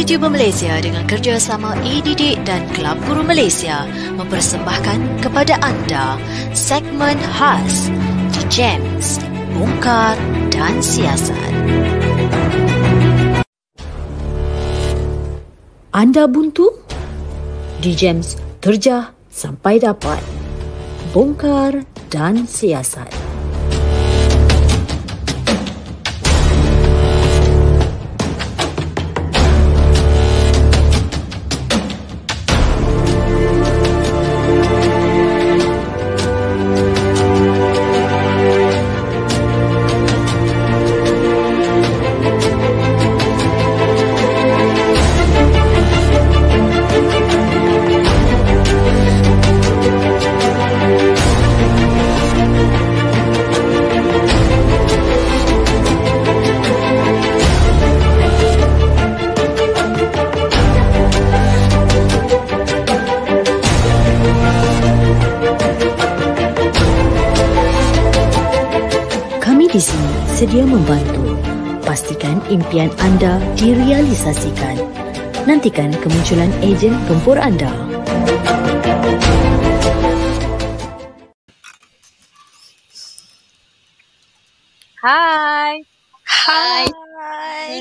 YouTuber Malaysia dengan kerjasama eDidik dan Kelab Guru Malaysia mempersembahkan kepada anda segmen khas di GEMS, Bongkar dan Siasat. Anda buntu? Di GEMS, terjah sampai dapat. Bongkar dan Siasat. Dan Siasat. impian anda direalisasikan. Nantikan kemunculan ejen gempur anda. Hai. Hai. Hai.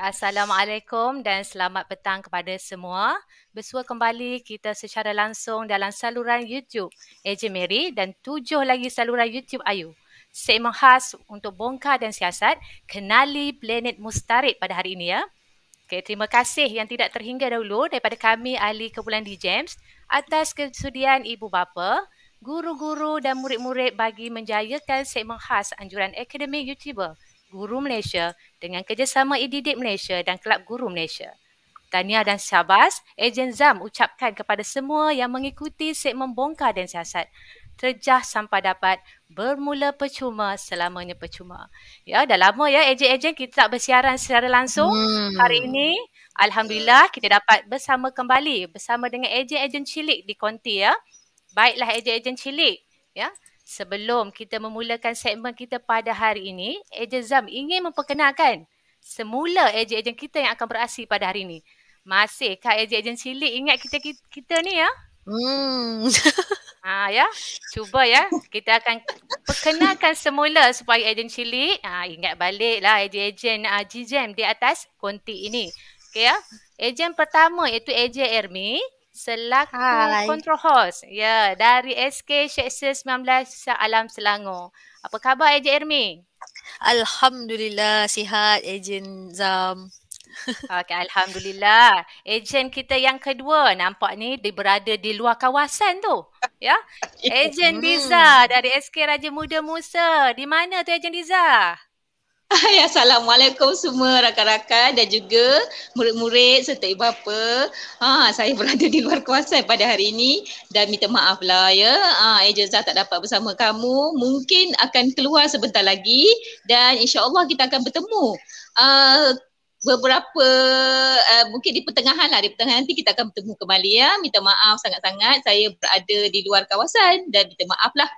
Assalamualaikum dan selamat petang kepada semua. Bersua kembali kita secara langsung dalam saluran YouTube AJ Mary dan tujuh lagi saluran YouTube Ayu segmen khas untuk bongkar dan siasat kenali planet mustarik pada hari ini ya. Okay, terima kasih yang tidak terhingga dahulu daripada kami ahli kumpulan di James atas kesudian ibu bapa, guru-guru dan murid-murid bagi menjayakan segmen khas anjuran akademik YouTuber Guru Malaysia dengan kerjasama Ididik Malaysia dan Kelab Guru Malaysia. Tania dan syabas, Ejen Zam ucapkan kepada semua yang mengikuti segmen bongkar dan siasat terjah sampai dapat bermula percuma selamanya percuma. Ya, dah lama ya ejen-ejen kita tak bersiaran secara langsung. Hmm. Hari ini alhamdulillah kita dapat bersama kembali bersama dengan ejen-ejen cilik di Konti ya. Baiklah ejen-ejen cilik ya. Sebelum kita memulakan segmen kita pada hari ini, ejen Zam ingin memperkenalkan semula ejen-ejen kita yang akan beraksi pada hari ini. Masihkah ejen-ejen cilik ingat kita kita, kita ni ya? Hmm. Ah, ya. Cuba ya. Kita akan perkenalkan semula supaya ejen cilik ha, ingat baliklah ejen-ejen uh, ha, G-Jam di atas konti ini. Okey ya. Ejen pertama iaitu AJ Ermi selaku Hai. control host. Ya, dari SK Sheikh 19 Alam Selangor. Apa khabar AJ Ermi? Alhamdulillah sihat ejen Zam. Okay, Alhamdulillah. Ejen kita yang kedua nampak ni dia berada di luar kawasan tu. Ya. ya. Ejen Diza hmm. dari SK Raja Muda Musa. Di mana tu Ejen Diza? Hai, ya, Assalamualaikum semua rakan-rakan dan juga murid-murid serta ibu bapa. Ha, saya berada di luar kuasa pada hari ini dan minta maaf lah ya. Ha, Ejen Zah tak dapat bersama kamu. Mungkin akan keluar sebentar lagi dan insyaAllah kita akan bertemu. Uh, beberapa uh, mungkin di pertengahan lah di pertengahan nanti kita akan bertemu kembali ya minta maaf sangat-sangat saya berada di luar kawasan dan minta maaf lah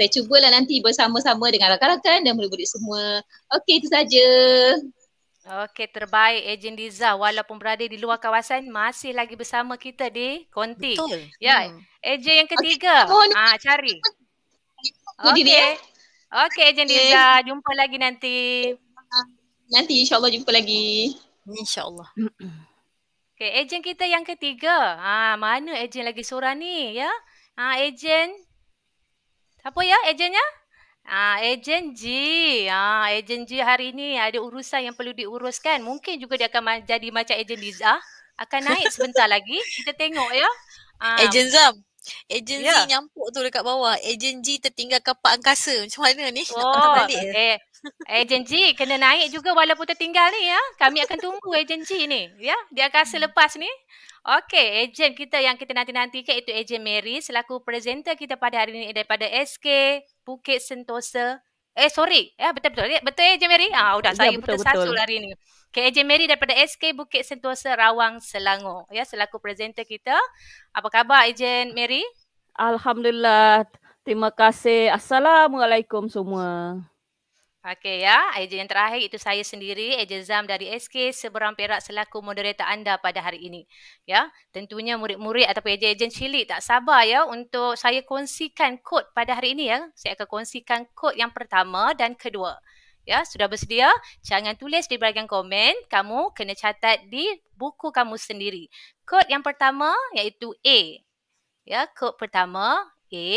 saya cubalah nanti bersama-sama dengan rakan-rakan dan murid-murid semua okey itu saja Okey, terbaik Ejen Diza walaupun berada di luar kawasan masih lagi bersama kita di Konti. Betul. Ya, hmm. Ejen yang ketiga. Okay. Oh, ah, cari. Okey. Okey, Ejen Diza, jumpa lagi nanti. Nanti Insya Allah jumpa lagi. Insya Allah. Okay, ejen kita yang ketiga. Ha, mana ejen lagi seorang ni? Ya? Ha, ejen. Apa ya ejennya? Ah, Ejen G. Ah, Ejen G hari ni ada urusan yang perlu diuruskan. Mungkin juga dia akan jadi macam Ejen Liza. Akan naik sebentar lagi. Kita tengok ya. Ha. Ejen Zam. Agent yeah. nyampuk tu dekat bawah. Agent G tertinggal kapak angkasa. Macam mana ni? Oh, Nak patah balik. Okay. Eh, agent G kena naik juga walaupun tertinggal ni ya. Kami akan tunggu Agent G ni. Ya, dia angkasa hmm. lepas ni. Okey, agent kita yang kita nanti nanti ke itu agent Mary selaku presenter kita pada hari ini daripada SK Bukit Sentosa Eh sorry, ya eh, betul-betul. Eh, betul eh Jemeri? Ah sudah ya, saya putus satu hari ni. Okay, Ejen Mary daripada SK Bukit Sentosa Rawang Selangor. Ya, selaku presenter kita. Apa khabar Ejen Mary? Alhamdulillah. Terima kasih. Assalamualaikum semua. Okey ya, ejen yang terakhir itu saya sendiri, ejen Zam dari SK Seberang Perak selaku moderator anda pada hari ini. Ya, tentunya murid-murid atau ejen-ejen cilik tak sabar ya untuk saya kongsikan kod pada hari ini ya. Saya akan kongsikan kod yang pertama dan kedua. Ya, sudah bersedia? Jangan tulis di bahagian komen, kamu kena catat di buku kamu sendiri. Kod yang pertama iaitu A. Ya, kod pertama A,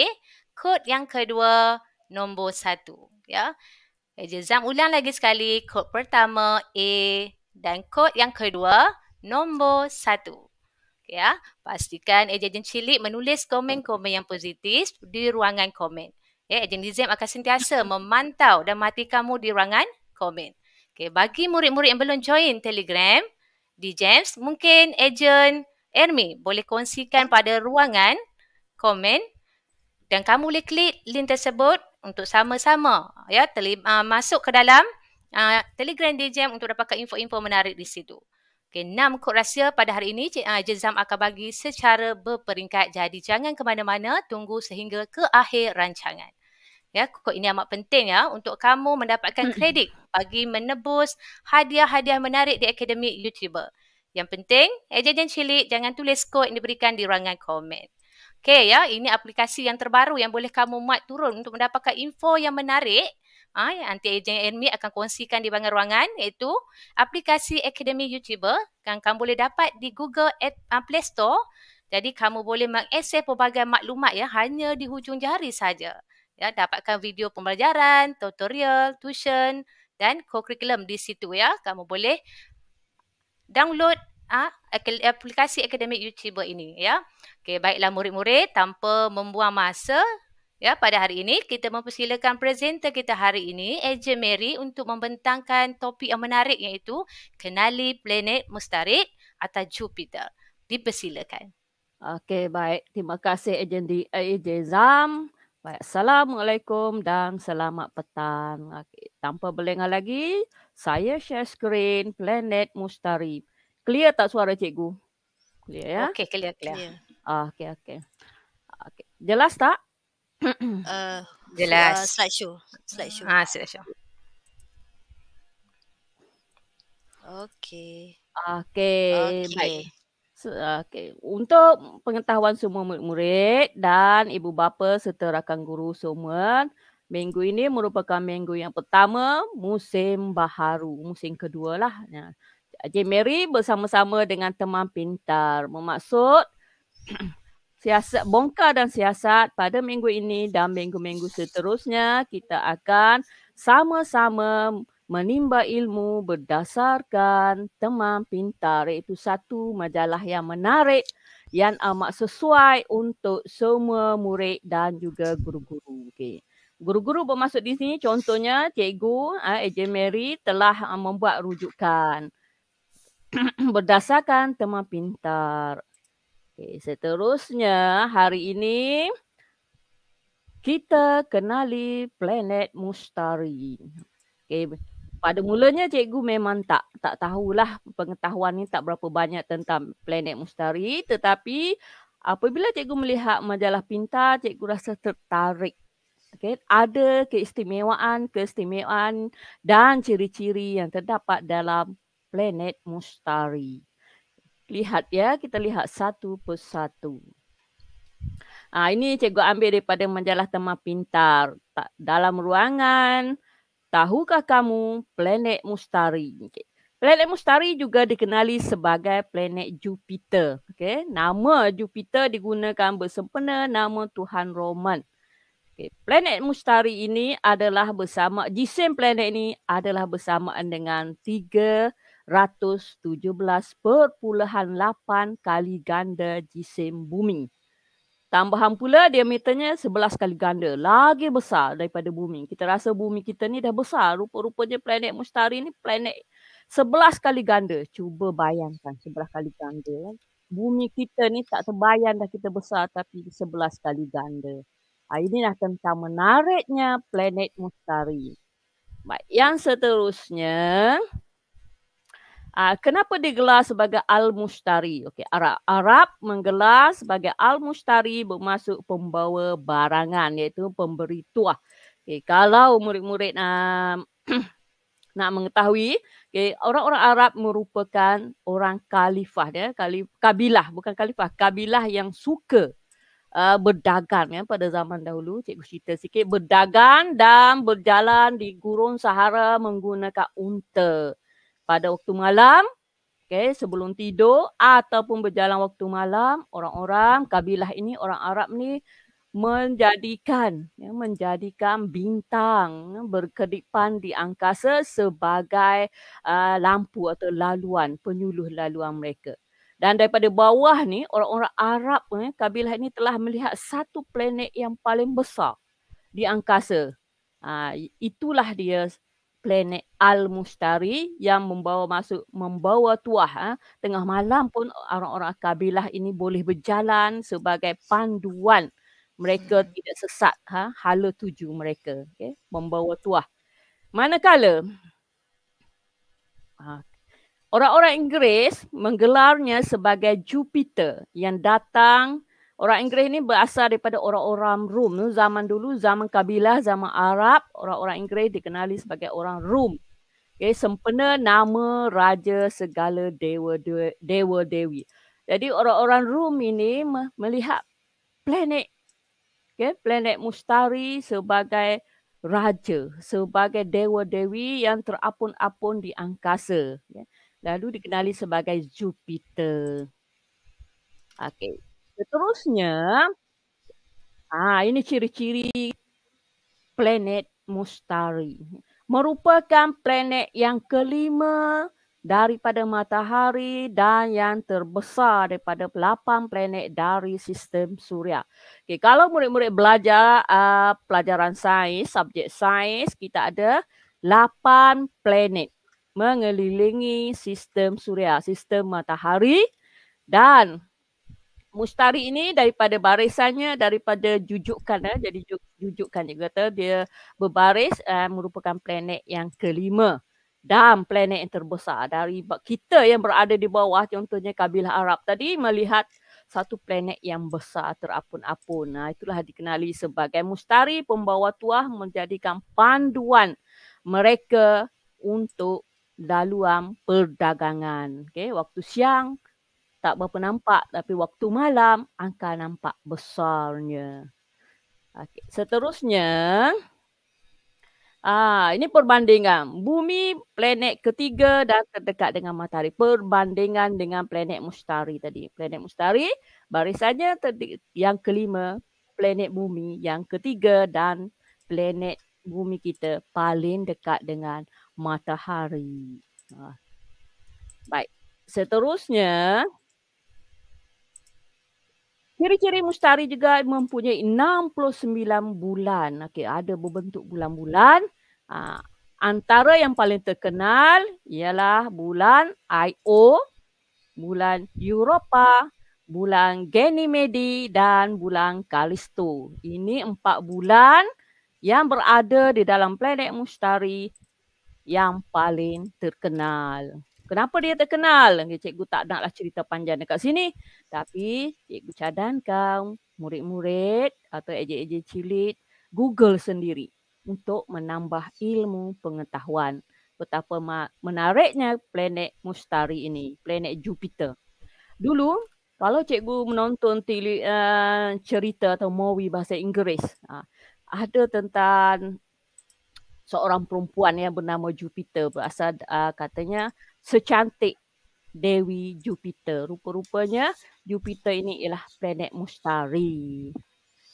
kod yang kedua nombor satu. Ya. Eja eh, Zam ulang lagi sekali kod pertama A dan kod yang kedua nombor satu. Ya, pastikan ejen cilik menulis komen-komen yang positif di ruangan komen. Ya, ejen Nizam akan sentiasa memantau dan mati kamu di ruangan komen. Okay, bagi murid-murid yang belum join Telegram di James, mungkin ejen Ermi boleh kongsikan pada ruangan komen dan kamu boleh klik link tersebut untuk sama-sama ya tele, uh, masuk ke dalam uh, Telegram DJM untuk dapatkan info-info menarik di situ. Okey, enam kod rahsia pada hari ini uh, Jezam akan bagi secara berperingkat. Jadi jangan ke mana-mana, tunggu sehingga ke akhir rancangan. Ya, kod ini amat penting ya untuk kamu mendapatkan kredit bagi menebus hadiah-hadiah menarik di Akademi YouTuber. Yang penting, ejen-ejen cilik jangan tulis kod yang diberikan di ruangan komen. Okay ya, ini aplikasi yang terbaru yang boleh kamu muat turun untuk mendapatkan info yang menarik. Ah, ha, nanti Ejen Enmi akan kongsikan di bangun ruangan iaitu aplikasi Academy YouTuber yang kamu boleh dapat di Google App ah, Play Store. Jadi kamu boleh mengakses pelbagai maklumat ya hanya di hujung jari saja. Ya, dapatkan video pembelajaran, tutorial, tuition dan co-curriculum di situ ya. Kamu boleh download ha, aplikasi akademik YouTuber ini ya. Okey, baiklah murid-murid tanpa membuang masa ya pada hari ini kita mempersilakan presenter kita hari ini Eja Mary untuk membentangkan topik yang menarik iaitu kenali planet mustarik atau Jupiter. Dipersilakan. Okey, baik. Terima kasih Ejen di Ejen eh, Zam. Baik, Assalamualaikum dan selamat petang. Okay. Tanpa berlengah lagi, saya share screen Planet Mustarib. Clear tak suara cikgu? Clear ya? Okey clear, clear. clear. Ah, okey okey okey. Jelas tak? uh, jelas. Uh, slide show. Slide show. Ah, slide show. Okey. Okey. Okay. Okay. Untuk pengetahuan semua murid-murid dan ibu bapa serta rakan guru semua, minggu ini merupakan minggu yang pertama musim baharu, musim kedua lah. Ya. Jane Mary bersama-sama dengan teman pintar. Memaksud siasat bongkar dan siasat pada minggu ini dan minggu-minggu seterusnya kita akan sama-sama menimba ilmu berdasarkan teman pintar itu satu majalah yang menarik yang amat sesuai untuk semua murid dan juga guru-guru. Okay. Guru-guru bermaksud di sini contohnya cikgu AJ eh, Mary telah eh, membuat rujukan. berdasarkan tema pintar. Okay, seterusnya, hari ini kita kenali planet Mustari. Okay, pada mulanya cikgu memang tak tak tahulah pengetahuan ni tak berapa banyak tentang planet Mustari. Tetapi apabila cikgu melihat majalah pintar, cikgu rasa tertarik. Okay, ada keistimewaan, keistimewaan dan ciri-ciri yang terdapat dalam planet Mustari. Lihat ya, kita lihat satu persatu. Ha, ini cikgu ambil daripada majalah tema pintar. Dalam ruangan, tahukah kamu planet Mustari? Okay. Planet Mustari juga dikenali sebagai planet Jupiter. Okay. Nama Jupiter digunakan bersempena nama Tuhan Roman. Okay. Planet Mustari ini adalah bersama, jisim planet ini adalah bersamaan dengan tiga planet. 117.8 kali ganda jisim bumi. Tambahan pula diameternya 11 kali ganda. Lagi besar daripada bumi. Kita rasa bumi kita ni dah besar. Rupa-rupanya planet mustari ni planet 11 kali ganda. Cuba bayangkan 11 kali ganda. Ya. Bumi kita ni tak terbayang dah kita besar tapi 11 kali ganda. Ha, ini dah tentang menariknya planet mustari. Baik, yang seterusnya. Uh, kenapa digelar sebagai Al-Mushtari? Okey, Arab, Arab menggelar sebagai Al-Mushtari bermaksud pembawa barangan iaitu pemberi tuah. Okay, kalau murid-murid uh, nak mengetahui, okay, orang-orang Arab merupakan orang khalifah. Ya, kalif, kabilah, bukan kalifah, Kabilah yang suka Uh, berdagang ya pada zaman dahulu cikgu cerita sikit berdagang dan berjalan di gurun sahara menggunakan unta pada waktu malam okay, sebelum tidur ataupun berjalan waktu malam orang-orang kabilah ini orang Arab ni menjadikan ya, menjadikan bintang ya, berkedipan di angkasa sebagai uh, lampu atau laluan penyuluh laluan mereka dan daripada bawah ni orang-orang Arab eh, kabilah ini telah melihat satu planet yang paling besar di angkasa uh, itulah dia planet Al-Mustari yang membawa masuk membawa tuah. Eh. Tengah malam pun orang-orang kabilah ini boleh berjalan sebagai panduan mereka hmm. tidak sesat ha, hala tuju mereka okay? membawa tuah. Manakala ha, orang-orang Inggeris menggelarnya sebagai Jupiter yang datang Orang Inggeris ni berasal daripada orang-orang Rom. Zaman dulu, zaman kabilah, zaman Arab, orang-orang Inggeris dikenali sebagai orang Rom. Okay, sempena nama raja segala dewa, dewa dewa dewi. Jadi orang-orang Rom ini melihat planet okay, planet Mustari sebagai raja, sebagai dewa dewi yang terapun-apun di angkasa. Okay. Lalu dikenali sebagai Jupiter. Okay. Seterusnya, ah ini ciri-ciri planet Mustari. Merupakan planet yang kelima daripada matahari dan yang terbesar daripada lapan planet dari sistem suria. Okay, kalau murid-murid belajar uh, pelajaran sains, subjek sains, kita ada lapan planet mengelilingi sistem suria, sistem matahari dan Mustari ini daripada barisannya daripada jujukan eh, jadi jujukan dia kata dia berbaris eh, merupakan planet yang kelima dan planet yang terbesar dari kita yang berada di bawah contohnya kabilah Arab tadi melihat satu planet yang besar terapun-apun. Nah, itulah dikenali sebagai mustari pembawa tuah menjadikan panduan mereka untuk daluan perdagangan. Okey, waktu siang tak berapa nampak tapi waktu malam angka nampak besarnya. Okay. Seterusnya, ah ini perbandingan bumi planet ketiga dan terdekat dengan matahari. Perbandingan dengan planet mustari tadi. Planet mustari barisannya yang kelima planet bumi yang ketiga dan planet bumi kita paling dekat dengan matahari. Ah. Baik. Seterusnya, Ciri-ciri mustari juga mempunyai 69 bulan. Okey, ada berbentuk bulan-bulan. Ha, antara yang paling terkenal ialah bulan Io, bulan Europa, bulan Ganymede dan bulan Callisto. Ini empat bulan yang berada di dalam planet mustari yang paling terkenal. Kenapa dia terkenal? Cikgu tak naklah cerita panjang dekat sini. Tapi cikgu cadangkan murid-murid atau ejek-ejek cilik Google sendiri untuk menambah ilmu pengetahuan betapa menariknya planet mustari ini, planet Jupiter. Dulu kalau cikgu menonton tili, uh, eh, cerita atau movie bahasa Inggeris, uh, ada tentang seorang perempuan yang bernama Jupiter berasal uh, katanya secantik Dewi Jupiter. Rupa-rupanya Jupiter ini ialah planet mustari.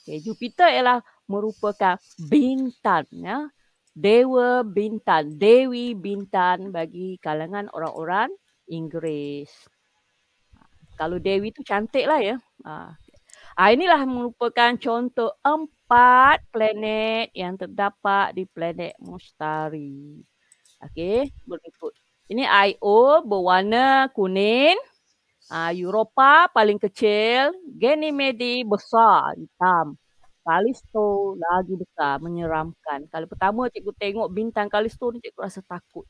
Okay, Jupiter ialah merupakan bintang. Ya. Dewa bintang, Dewi bintang bagi kalangan orang-orang Inggeris. Kalau Dewi tu cantik lah ya. Ha. ha. inilah merupakan contoh empat planet yang terdapat di planet Mustari. Okey, berikut ini IO berwarna kuning. Uh, ah, Europa paling kecil. Ganymede besar, hitam. Kalisto lagi besar, menyeramkan. Kalau pertama cikgu tengok bintang Kalisto ni cikgu rasa takut.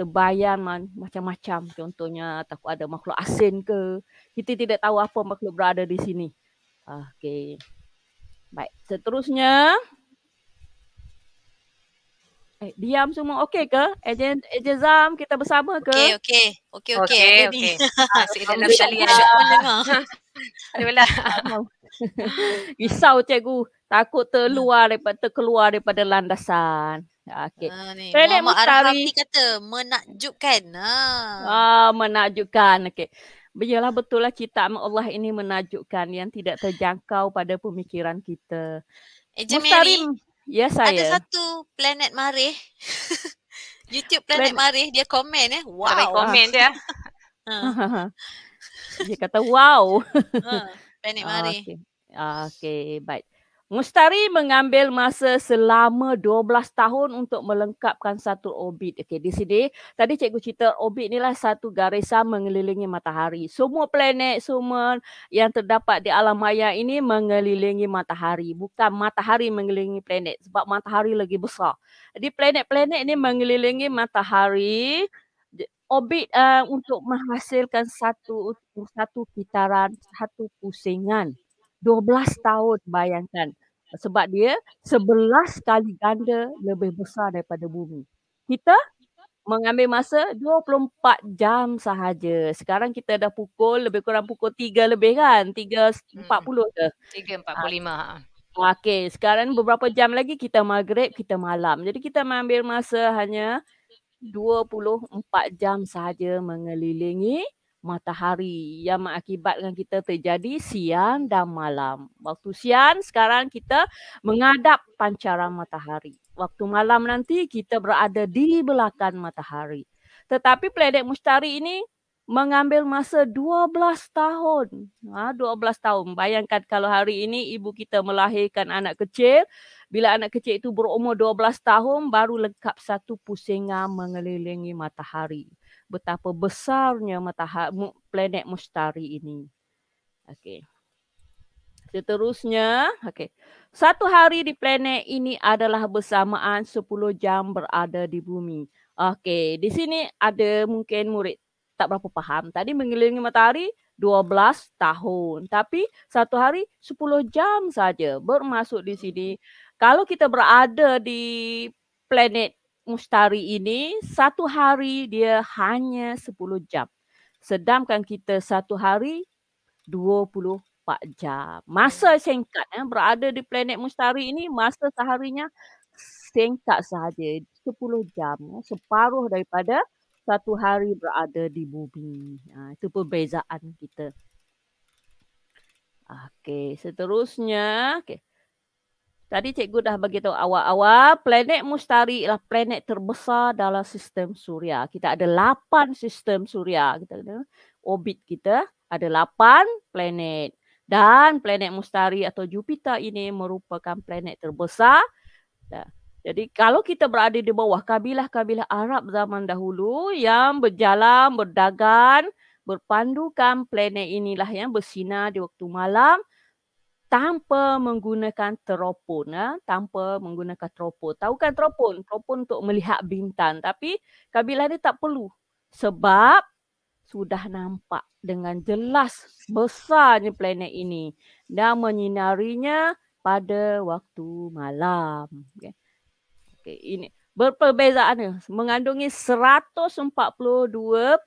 Terbayang macam-macam contohnya takut ada makhluk asin ke. Kita tidak tahu apa makhluk berada di sini. Uh, ah, okay. Baik, seterusnya Eh, diam semua okey ke? Ejen Ejen Zam kita bersama ke? Okey okey. Okey okey. Okey okey. Ha saya dalam sekali ya. Mendengar. Ada Risau cikgu. Takut terluar daripada terkeluar daripada landasan. Ya, okey. Ha, Mama Arhamti kata menakjubkan. Ha. Ah, menakjubkan. Okey. Yalah betul lah cita Allah ini menakjubkan yang tidak terjangkau pada pemikiran kita. Ejen Mustari, Mary. Ya saya. Ada satu planet marih. YouTube planet, planet marih dia komen eh. Wow. Dia komen dia. Ha. dia kata wow. Ha, planet ah, marih. Okey. Ah, okay, but Mustari mengambil masa selama 12 tahun untuk melengkapkan satu orbit. Okey, di sini tadi cikgu cerita orbit inilah satu garisan mengelilingi matahari. Semua planet, semua yang terdapat di alam maya ini mengelilingi matahari, bukan matahari mengelilingi planet sebab matahari lagi besar. Jadi planet-planet ini mengelilingi matahari orbit uh, eh, untuk menghasilkan satu satu kitaran, satu pusingan. 12 tahun bayangkan sebab dia 11 kali ganda lebih besar daripada bumi. Kita mengambil masa 24 jam sahaja. Sekarang kita dah pukul lebih kurang pukul 3 lebih kan? 3.40 hmm. ke? 3.45. Ha. Ah, okey, sekarang beberapa jam lagi kita maghrib, kita malam. Jadi kita mengambil masa hanya 24 jam sahaja mengelilingi matahari yang mengakibatkan kita terjadi siang dan malam. Waktu siang sekarang kita menghadap pancaran matahari. Waktu malam nanti kita berada di belakang matahari. Tetapi planet mustari ini mengambil masa 12 tahun. Ha, 12 tahun. Bayangkan kalau hari ini ibu kita melahirkan anak kecil. Bila anak kecil itu berumur 12 tahun baru lengkap satu pusingan mengelilingi matahari betapa besarnya matahari planet mustari ini. Okey. Seterusnya, okey. Satu hari di planet ini adalah bersamaan 10 jam berada di bumi. Okey, di sini ada mungkin murid tak berapa faham. Tadi mengelilingi matahari 12 tahun. Tapi satu hari 10 jam saja bermasuk di sini. Kalau kita berada di planet mustari ini satu hari dia hanya 10 jam. Sedangkan kita satu hari 24 jam. Masa hmm. singkat eh, berada di planet mustari ini masa seharinya singkat sahaja. 10 jam, eh, separuh daripada satu hari berada di bumi. Ha, itu perbezaan kita. Okey, seterusnya. Okey. Tadi cikgu dah bagi beritahu awal-awal planet mustari ialah planet terbesar dalam sistem suria. Kita ada lapan sistem suria. Kita ada orbit kita ada lapan planet. Dan planet mustari atau Jupiter ini merupakan planet terbesar. Jadi kalau kita berada di bawah kabilah-kabilah Arab zaman dahulu yang berjalan, berdagang, berpandukan planet inilah yang bersinar di waktu malam tanpa menggunakan teropon ha? tanpa menggunakan teropon tahu kan teropon teropon untuk melihat bintang tapi kabilah ni tak perlu sebab sudah nampak dengan jelas besarnya planet ini dan menyinarinya pada waktu malam okey okay, ini berperbezaannya mengandungi 142.984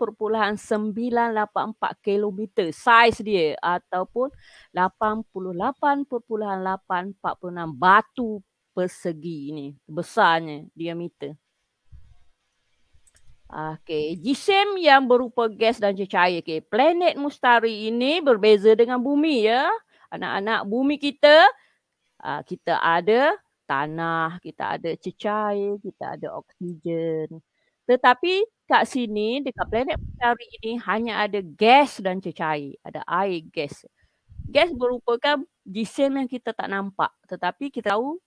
km saiz dia ataupun 88.846 batu persegi ini besarnya diameter. Okey, jisim yang berupa gas dan cecair. Okey, planet mustari ini berbeza dengan bumi ya. Anak-anak bumi kita ah, kita ada tanah, kita ada cecair, kita ada oksigen. Tetapi kat sini, dekat planet bumi ini hanya ada gas dan cecair. Ada air gas. Gas merupakan jisim yang kita tak nampak. Tetapi kita tahu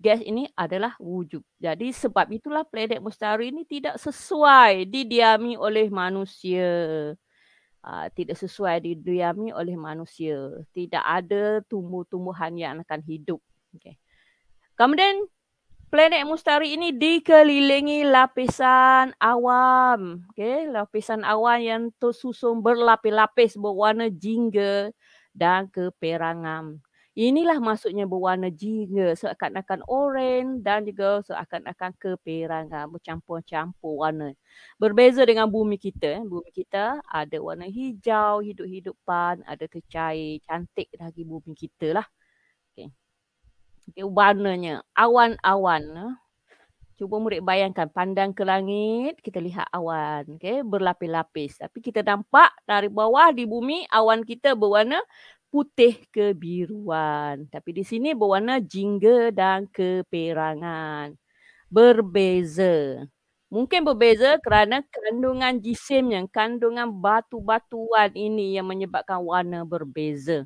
gas ini adalah wujud. Jadi sebab itulah planet mustahari ini tidak sesuai didiami oleh manusia. Aa, ah, tidak sesuai didiami oleh manusia. Tidak ada tumbuh-tumbuhan yang akan hidup. Okay. Kemudian planet mustari ini dikelilingi lapisan awam. Okay, lapisan awam yang tersusun berlapis-lapis berwarna jingga dan keperangan. Inilah maksudnya berwarna jingga seakan-akan orange dan juga seakan-akan keperangan bercampur-campur warna. Berbeza dengan bumi kita. Eh. Bumi kita ada warna hijau, hidup-hidupan, ada tercair, cantik lagi bumi kita lah. Okay, warnanya awan-awan. Ah. Cuba murid bayangkan pandang ke langit, kita lihat awan okay, berlapis-lapis. Tapi kita nampak dari bawah di bumi awan kita berwarna putih kebiruan. Tapi di sini berwarna jingga dan keperangan. Berbeza. Mungkin berbeza kerana kandungan jisimnya, kandungan batu-batuan ini yang menyebabkan warna berbeza.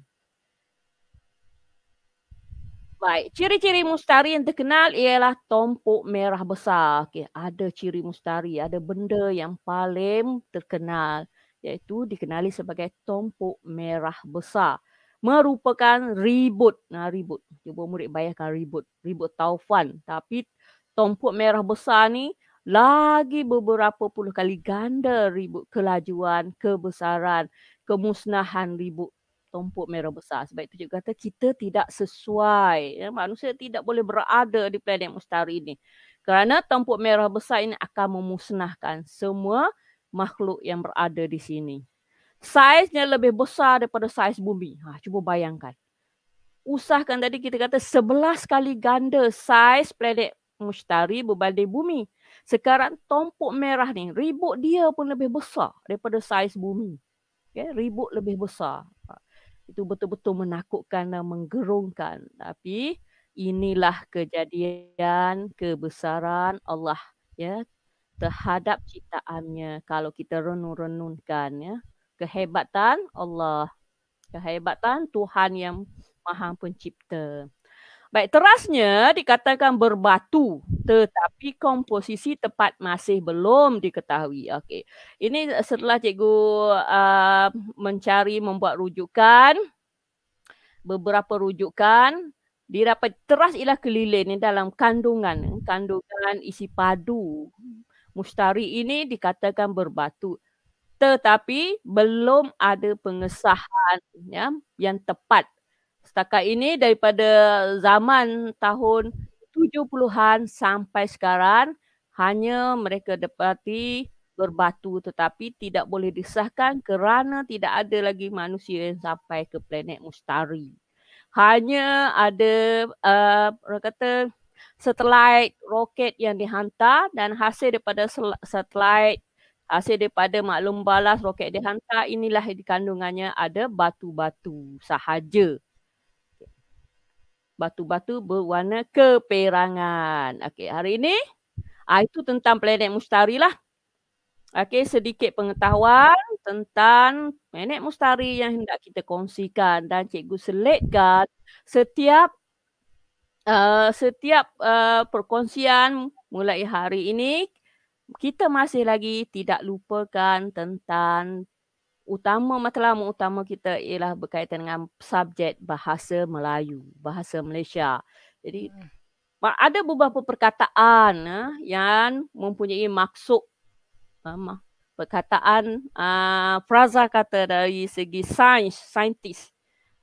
Baik, ciri-ciri mustari yang terkenal ialah tompok merah besar. Okey, ada ciri mustari, ada benda yang paling terkenal iaitu dikenali sebagai tompok merah besar. Merupakan ribut. Nah, ribut. Cuba murid bayangkan ribut. Ribut taufan. Tapi tompok merah besar ni lagi beberapa puluh kali ganda ribut kelajuan, kebesaran, kemusnahan ribut tumpuk merah besar. Sebab itu juga kata kita tidak sesuai. Ya, manusia tidak boleh berada di planet mustari ini. Kerana tumpuk merah besar ini akan memusnahkan semua makhluk yang berada di sini. Saiznya lebih besar daripada saiz bumi. Ha, cuba bayangkan. Usahkan tadi kita kata sebelas kali ganda saiz planet mustari berbanding bumi. Sekarang tompok merah ni ribut dia pun lebih besar daripada saiz bumi. Okay, ya, ribut lebih besar itu betul-betul menakutkan dan menggerungkan. Tapi inilah kejadian kebesaran Allah ya terhadap ciptaannya kalau kita renung-renungkan ya kehebatan Allah kehebatan Tuhan yang Maha Pencipta. Baik, terasnya dikatakan berbatu tetapi komposisi tepat masih belum diketahui. Okey. Ini setelah cikgu uh, mencari membuat rujukan beberapa rujukan dirapat teras ialah kelilin ini dalam kandungan kandungan isi padu mustari ini dikatakan berbatu tetapi belum ada pengesahan ya, yang tepat setakat ini daripada zaman tahun 70-an sampai sekarang hanya mereka dapati berbatu tetapi tidak boleh disahkan kerana tidak ada lagi manusia yang sampai ke planet mustari. Hanya ada uh, orang kata satelit roket yang dihantar dan hasil daripada satelit hasil daripada maklum balas roket dihantar inilah kandungannya ada batu-batu sahaja batu-batu berwarna keperangan. Okey, hari ini ah, itu tentang planet mustari lah. Okey, sedikit pengetahuan tentang planet mustari yang hendak kita kongsikan dan cikgu selitkan setiap uh, setiap uh, perkongsian mulai hari ini kita masih lagi tidak lupakan tentang utama matlamu utama kita ialah berkaitan dengan subjek bahasa Melayu, bahasa Malaysia. Jadi hmm. ada beberapa perkataan eh, yang mempunyai maksud sama eh, perkataan uh, ah, fraza kata dari segi sains, saintis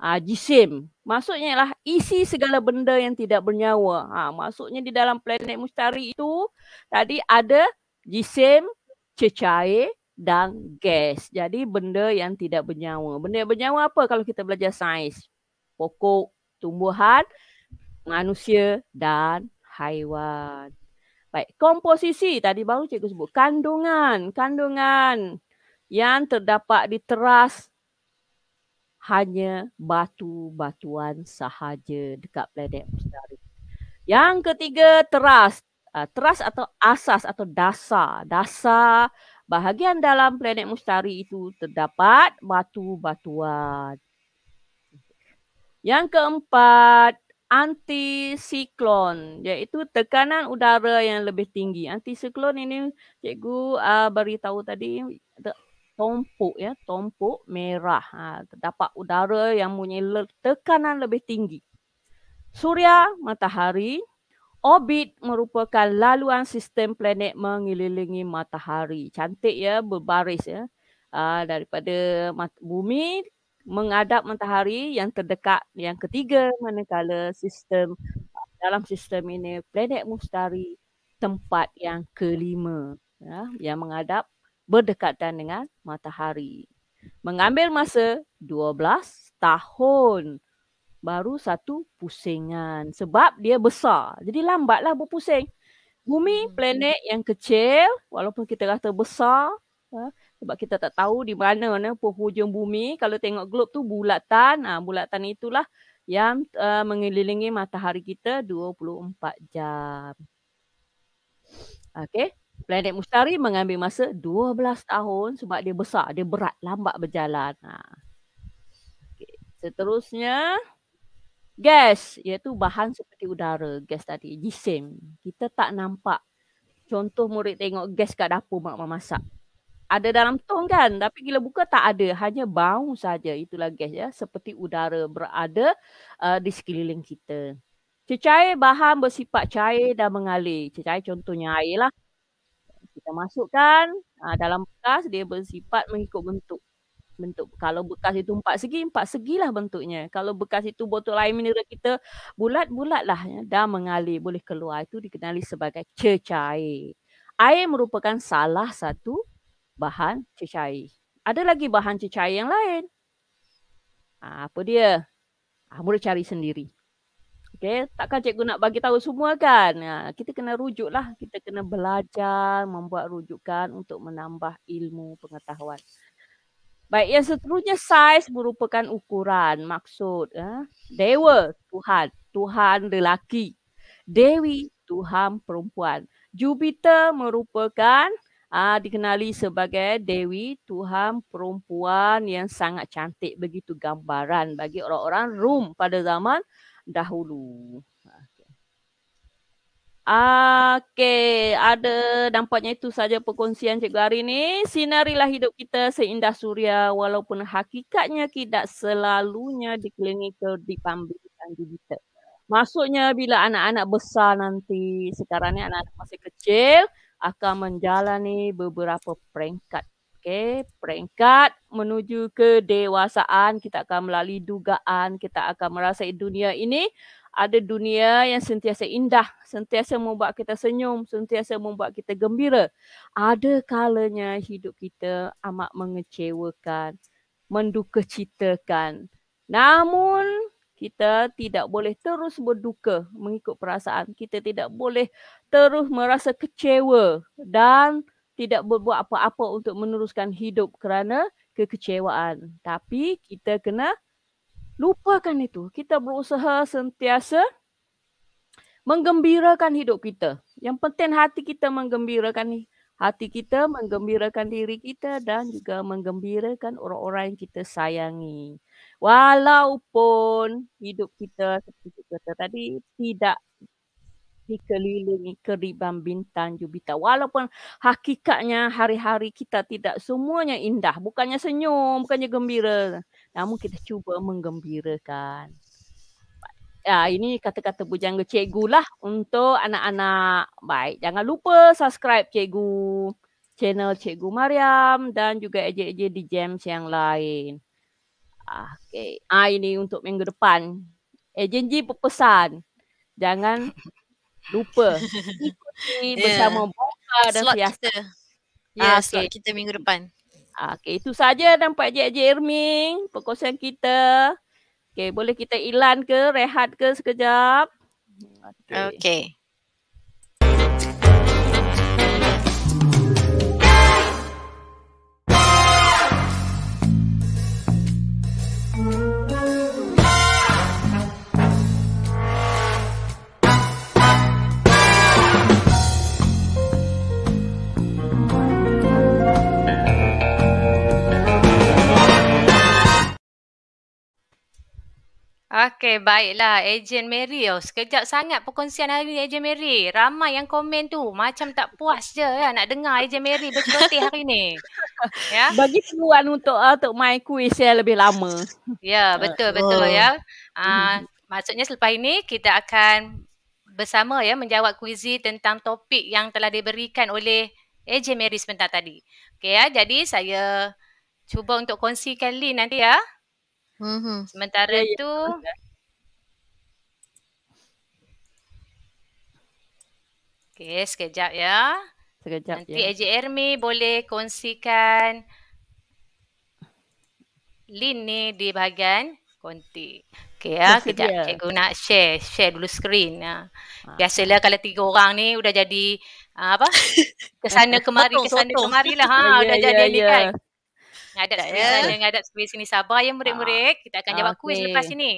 uh, jisim. Maksudnya ialah isi segala benda yang tidak bernyawa. Ha, maksudnya di dalam planet mustari itu tadi ada jisim, cecair, dan gas. Jadi benda yang tidak bernyawa. Benda yang bernyawa apa kalau kita belajar sains? Pokok, tumbuhan, manusia dan haiwan. Baik, komposisi tadi baru cikgu sebut. Kandungan, kandungan yang terdapat di teras hanya batu-batuan sahaja dekat planet mustahari. Yang ketiga, teras. Ah, teras atau asas atau dasar. Dasar bahagian dalam planet mustari itu terdapat batu-batuan. Yang keempat, antisiklon iaitu tekanan udara yang lebih tinggi. Antisiklon ini cikgu uh, beritahu tadi tompok ya, tompok merah. Ha, terdapat udara yang mempunyai tekanan lebih tinggi. Surya, matahari, Orbit merupakan laluan sistem planet mengelilingi matahari. Cantik ya, berbaris ya. Uh, daripada bumi menghadap matahari yang terdekat yang ketiga manakala sistem dalam sistem ini planet mustari tempat yang kelima ya yang menghadap berdekatan dengan matahari mengambil masa 12 tahun baru satu pusingan sebab dia besar. Jadi lambatlah berpusing. Bumi hmm. planet yang kecil walaupun kita rasa besar ha, sebab kita tak tahu di mana mana penghujung bumi kalau tengok globe tu bulatan ah bulatan itulah yang uh, mengelilingi matahari kita 24 jam. Okey, planet mustari mengambil masa 12 tahun sebab dia besar, dia berat, lambat berjalan. Ha. Okay. Seterusnya, gas iaitu bahan seperti udara gas tadi jisim kita tak nampak contoh murid tengok gas kat dapur mak memasak ada dalam tong kan tapi bila buka tak ada hanya bau saja itulah gas ya seperti udara berada uh, di sekeliling kita cecair bahan bersifat cair dan mengalir cecair contohnya air lah kita masukkan uh, dalam bekas dia bersifat mengikut bentuk bentuk kalau bekas itu empat segi empat segilah bentuknya kalau bekas itu botol air mineral kita bulat bulatlah ya, dah mengalir boleh keluar itu dikenali sebagai cecair air merupakan salah satu bahan cecair ada lagi bahan cecair yang lain ah, apa dia ah, boleh cari sendiri Okay. Takkan cikgu nak bagi tahu semua kan? Ha, kita kena rujuklah. Kita kena belajar membuat rujukan untuk menambah ilmu pengetahuan. Baik, yang seterusnya size merupakan ukuran. Maksud, ya? dewa, Tuhan. Tuhan lelaki. Dewi, Tuhan perempuan. Jupiter merupakan uh, dikenali sebagai Dewi, Tuhan perempuan yang sangat cantik. Begitu gambaran bagi orang-orang Rom pada zaman dahulu. Ah, Okey, ada dampaknya itu saja perkongsian cikgu hari ini. Sinarilah hidup kita seindah suria walaupun hakikatnya tidak selalunya dikelilingi ke dipambilkan di kita. Maksudnya bila anak-anak besar nanti, sekarang ni anak-anak masih kecil, akan menjalani beberapa peringkat. Okey, peringkat menuju ke dewasaan, kita akan melalui dugaan, kita akan merasai dunia ini ada dunia yang sentiasa indah, sentiasa membuat kita senyum, sentiasa membuat kita gembira. Ada kalanya hidup kita amat mengecewakan, mendukacitakan. Namun kita tidak boleh terus berduka mengikut perasaan. Kita tidak boleh terus merasa kecewa dan tidak berbuat apa-apa untuk meneruskan hidup kerana kekecewaan. Tapi kita kena Lupakan itu. Kita berusaha sentiasa menggembirakan hidup kita. Yang penting hati kita menggembirakan ni. Hati kita menggembirakan diri kita dan juga menggembirakan orang-orang yang kita sayangi. Walaupun hidup kita seperti kata tadi tidak dikelilingi keribam bintang jubita. Walaupun hakikatnya hari-hari kita tidak semuanya indah. Bukannya senyum, bukannya gembira. Namun kita cuba menggembirakan. Ya, ini kata-kata bujangga cikgu lah untuk anak-anak. Baik, jangan lupa subscribe cikgu channel Cikgu Mariam dan juga ejek-ejek di James yang lain. Ah, okay. ah, ha, ini untuk minggu depan. Ejen Ji Jangan lupa ikuti yeah. bersama Boka dan Slot Ya. Yeah, ah, okay. slot kita minggu depan. Okey, itu saja nampak Jack Jerming perkongsian kita. Okey, boleh kita ilan ke, rehat ke sekejap? Okey. Okay. Okay, baiklah. Ejen Mary. Oh, sekejap sangat perkongsian hari ni Ejen Mary. Ramai yang komen tu. Macam tak puas je ya, nak dengar Ejen Mary bercuti hari ni. Ya? Bagi peluang untuk uh, untuk main kuis yang lebih lama. Ya, betul-betul uh, oh. betul, ya. Uh, hmm. Maksudnya selepas ini kita akan bersama ya menjawab kuis tentang topik yang telah diberikan oleh Ejen Mary sebentar tadi. Okay ya, jadi saya cuba untuk kongsikan link nanti ya hmm Sementara yeah, ya, tu yeah. Okay sekejap ya sekejap, Nanti AJ ya. Ermi boleh kongsikan Link ni di bahagian konti Okay ya, ya sekejap yeah. cikgu nak share Share dulu screen ya. Ah. Biasalah kalau tiga orang ni Udah jadi ah, apa Kesana kemari Kesana kemari lah ha, Udah jadi yeah, ni yeah. Kan? Ngadap tak sekolah ya? Ngadap sekolah sini Sabar ya murid-murid ah, Kita akan jawab okay. kuis lepas ini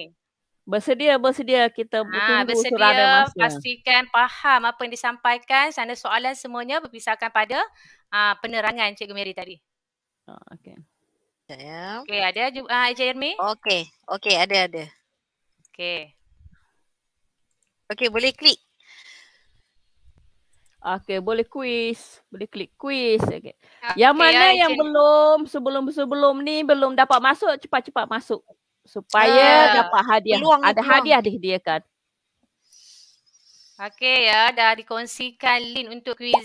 Bersedia, bersedia Kita ha, tunggu bersedia, serana masa Pastikan faham apa yang disampaikan Sana soalan semuanya berpisahkan pada uh, Penerangan Cikgu Mary tadi oh, Okey ya? Okey, ada uh, Encik Yermi? Okey, okey, ada, ada. Okey. Okey, boleh klik. Okay, boleh kuis, Boleh klik kuis. Okay. okay yang mana ya, yang belum, sebelum-sebelum ni belum dapat masuk, cepat-cepat masuk. Supaya uh, dapat hadiah. Peluang, Ada peluang. hadiah dihidiakan. Okay ya, dah dikongsikan link untuk quiz.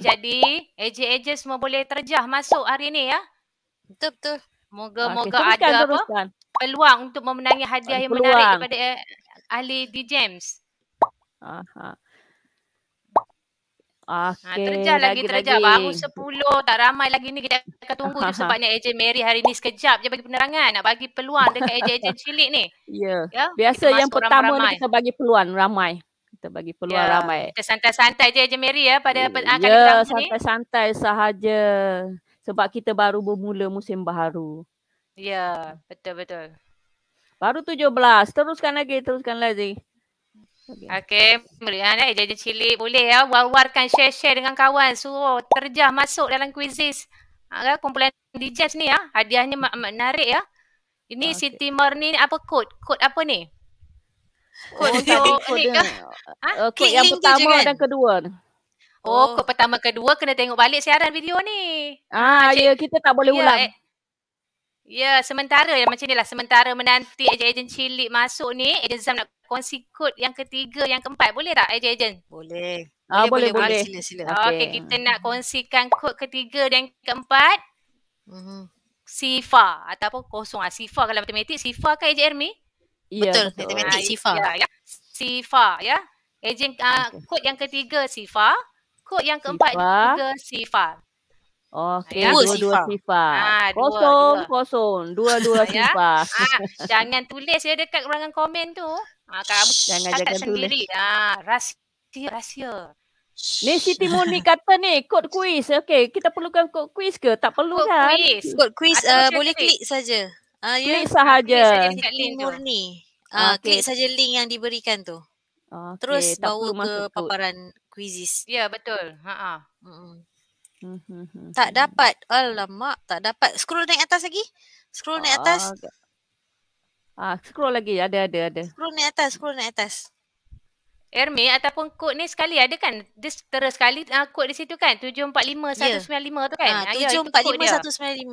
Jadi, AJ-AJ semua boleh terjah masuk hari ni ya. Betul, betul. Moga-moga okay, ada teruskan. apa peluang untuk memenangi hadiah peluang. yang menarik daripada eh, ahli D James. Aha. Uh-huh. Okay, ha, terjah lagi, lagi terjah. Baru sepuluh. Tak ramai lagi ni. Kita akan tunggu je sebabnya ejen Mary hari ni sekejap je bagi penerangan. Nak bagi peluang dekat ejen-ejen cilik ni. Ya. Yeah. Yeah? Biasa yang pertama ramai. ni kita bagi peluang ramai. Kita bagi peluang yeah. ramai. Kita santai-santai je ejen Mary ya pada yeah. akan yeah, ni. Ya, santai-santai sahaja. Sebab kita baru bermula musim baru. Ya, yeah, betul-betul. Baru tujuh belas. Teruskan lagi, teruskan lagi. Okey, Merian eh. Jaja cilik boleh ya. wawarkan share-share dengan kawan. Suruh terjah masuk dalam kuisis. Ha, kan, kumpulan DJs ni ya. Hadiahnya menarik ya. Ini okay. Siti Murni ni apa kod? Kod apa ni? Kod oh, untuk kod ni ke? Ha? Uh, oh, kod Kling yang pertama kan? dan kedua. Oh, oh, kod pertama kedua kena tengok balik siaran video ni. Ah, ha, ya kita tak boleh ya, ulang. Eh. Ya, sementara ya macam ni lah. Sementara menanti ejen-ejen cilik masuk ni, ejen Zam nak kongsi kod yang ketiga, yang keempat. Boleh tak Ejen? Boleh. Boleh, ah, boleh, boleh. boleh. Sila, sila. Okay. okay, kita nak kongsikan kod ketiga dan keempat. Mm-hmm. Sifa ataupun kosong. Ah, sifa kalau matematik, sifa kan Ejen Ermi? Ya, betul, betul. matematik ah, sifa. Ya, ya. Sifa, ya. Ejen, uh, ah, okay. kod yang ketiga sifa. Kod yang keempat sifa. juga sifa. Okey, dua-dua sifar. Ha, kosong, dua, kosong. Dua-dua ya. sifar. Ha, jangan tulis ya dekat ruangan komen tu. Ha, kamu jangan jangan sendiri. tulis. Ha, rahsia, rahsia. Ni Siti muni kata ni kod kuis. Okey, kita perlukan kod kuis ke? Tak perlu kod kan? Kuis. Kod kuis uh, boleh klik saja. Ah, uh, klik sahaja. Klik saja klik saja link yang diberikan tu. Okay. Terus tak bawa ke paparan kuisis. Ya, betul. Ha ah. Hmm hmm Tak dapat. Alamak, tak dapat. Scroll naik atas lagi. Scroll naik atas. Ah, ah scroll lagi. Ada ada ada. Scroll naik atas, scroll naik atas. Ermi, ataupun kod ni sekali ada kan? Dia terus sekali uh, kod di situ kan? 745195 yeah. tu kan? Ha,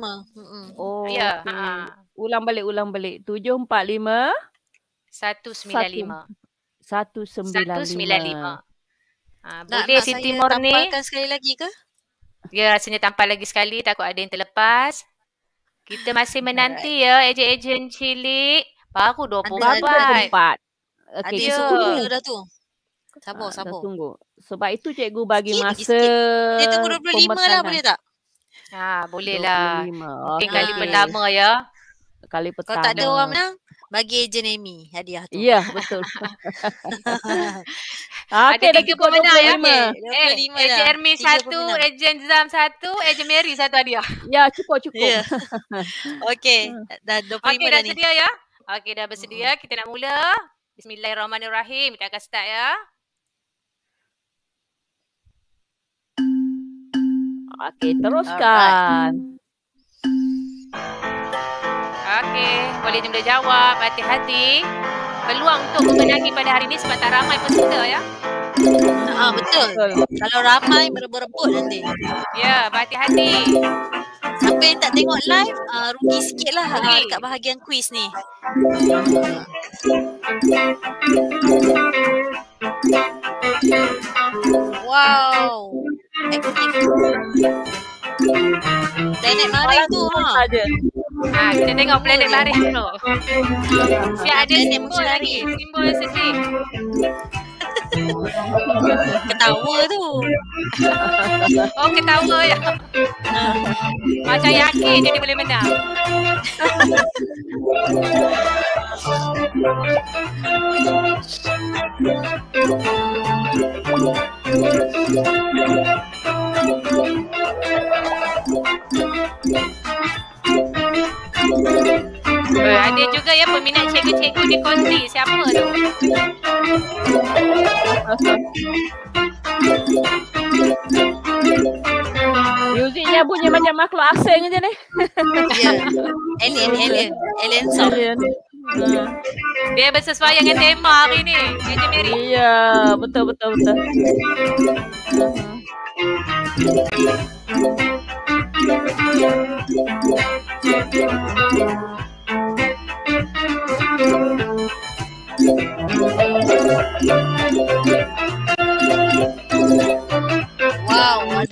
745195. Hmm. Oh. Ya. Okay. Ha. Ah, ah. Ulang balik ulang balik. 745 195. 195. 195. Ha, boleh nak, Siti Murni. Tambahkan sekali lagi ke? Ya, rasanya tampal lagi sekali. Takut ada yang terlepas. Kita masih menanti ya, ejen-ejen cilik. Baru 20 babat. Ada, babat. ada okay, ya. dah tu. Sabar, ha, sabar. tunggu. Sebab itu cikgu bagi sikit, masa sikit. Dia tunggu 25 lah boleh tak? Ha, boleh 25. lah. Okay. Kali okay. Ah. pertama ya. Kali pertama. Kalau tak ada orang menang, bagi ejen Amy hadiah tu. Ya, yeah, betul. okay, ada tiga pemenang ya. Okay. Eh, Amy eh, eh, satu, ejen eh, Zam satu, ejen Mary satu hadiah. Ya, yeah, cukup, cukup. Yeah. okay, hmm. dah 25 okay, dah, dah sedia ya? Okay, dah bersedia. Hmm. Kita nak mula. Bismillahirrahmanirrahim. Kita akan start ya. Okay, teruskan. Alright. Okey, boleh jumpa jawab. Hati-hati. Peluang untuk memenangi pada hari ini sebab tak ramai pun kita, ya. Ha, betul. betul. Kalau ramai berebut-rebut nanti. Ya, berhati-hati. Siapa yang tak tengok live, uh, rugi sikit lah okay. uh, dekat bahagian kuis ni. Wow. Teknik. Teknik mari tu. Ha. Ha, kita tengok planet baris tu. Siap ada simbol lagi. Simbol sisi. Ketawa tu. Oh, ketawa ya. Macam yakin jadi boleh menang. Yeah. Uh, ada juga ya peminat cikgu-cikgu di konti siapa tu? Uh-huh. Musiknya bunyi macam makhluk asing je ni. Yeah. Ya. alien, alien, alien song. Alien. Uh. Dia bersesuaian dengan tema hari ni. Dia je mirip. Ya, yeah, betul, betul, betul. Uh. Wow, ada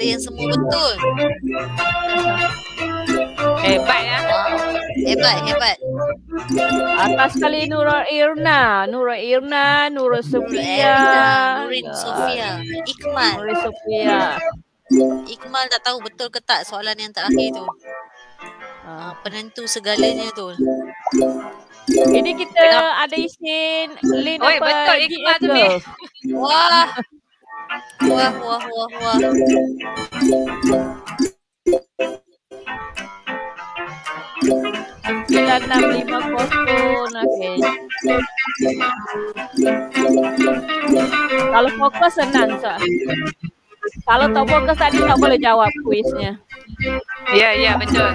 yang semua betul. Hebat ya. Hebat, hebat. Atas sekali Nurul Irna, Nurul Irna, Nurul Sofia, Nurul Sofia, Ikmal, Nurul Sofia. Ikmal tak tahu betul ke tak soalan yang terakhir tu. Uh, penentu segalanya tu. Ini kita Kenapa? ada isin Lin Oi, apa? Betul Iqmal tu ni. Wah. Wah, wah, wah, wah. Kalau fokus senang sah. So. Kalau tak fokus tadi tak boleh jawab kuisnya. Ya, yeah, ya, yeah, betul.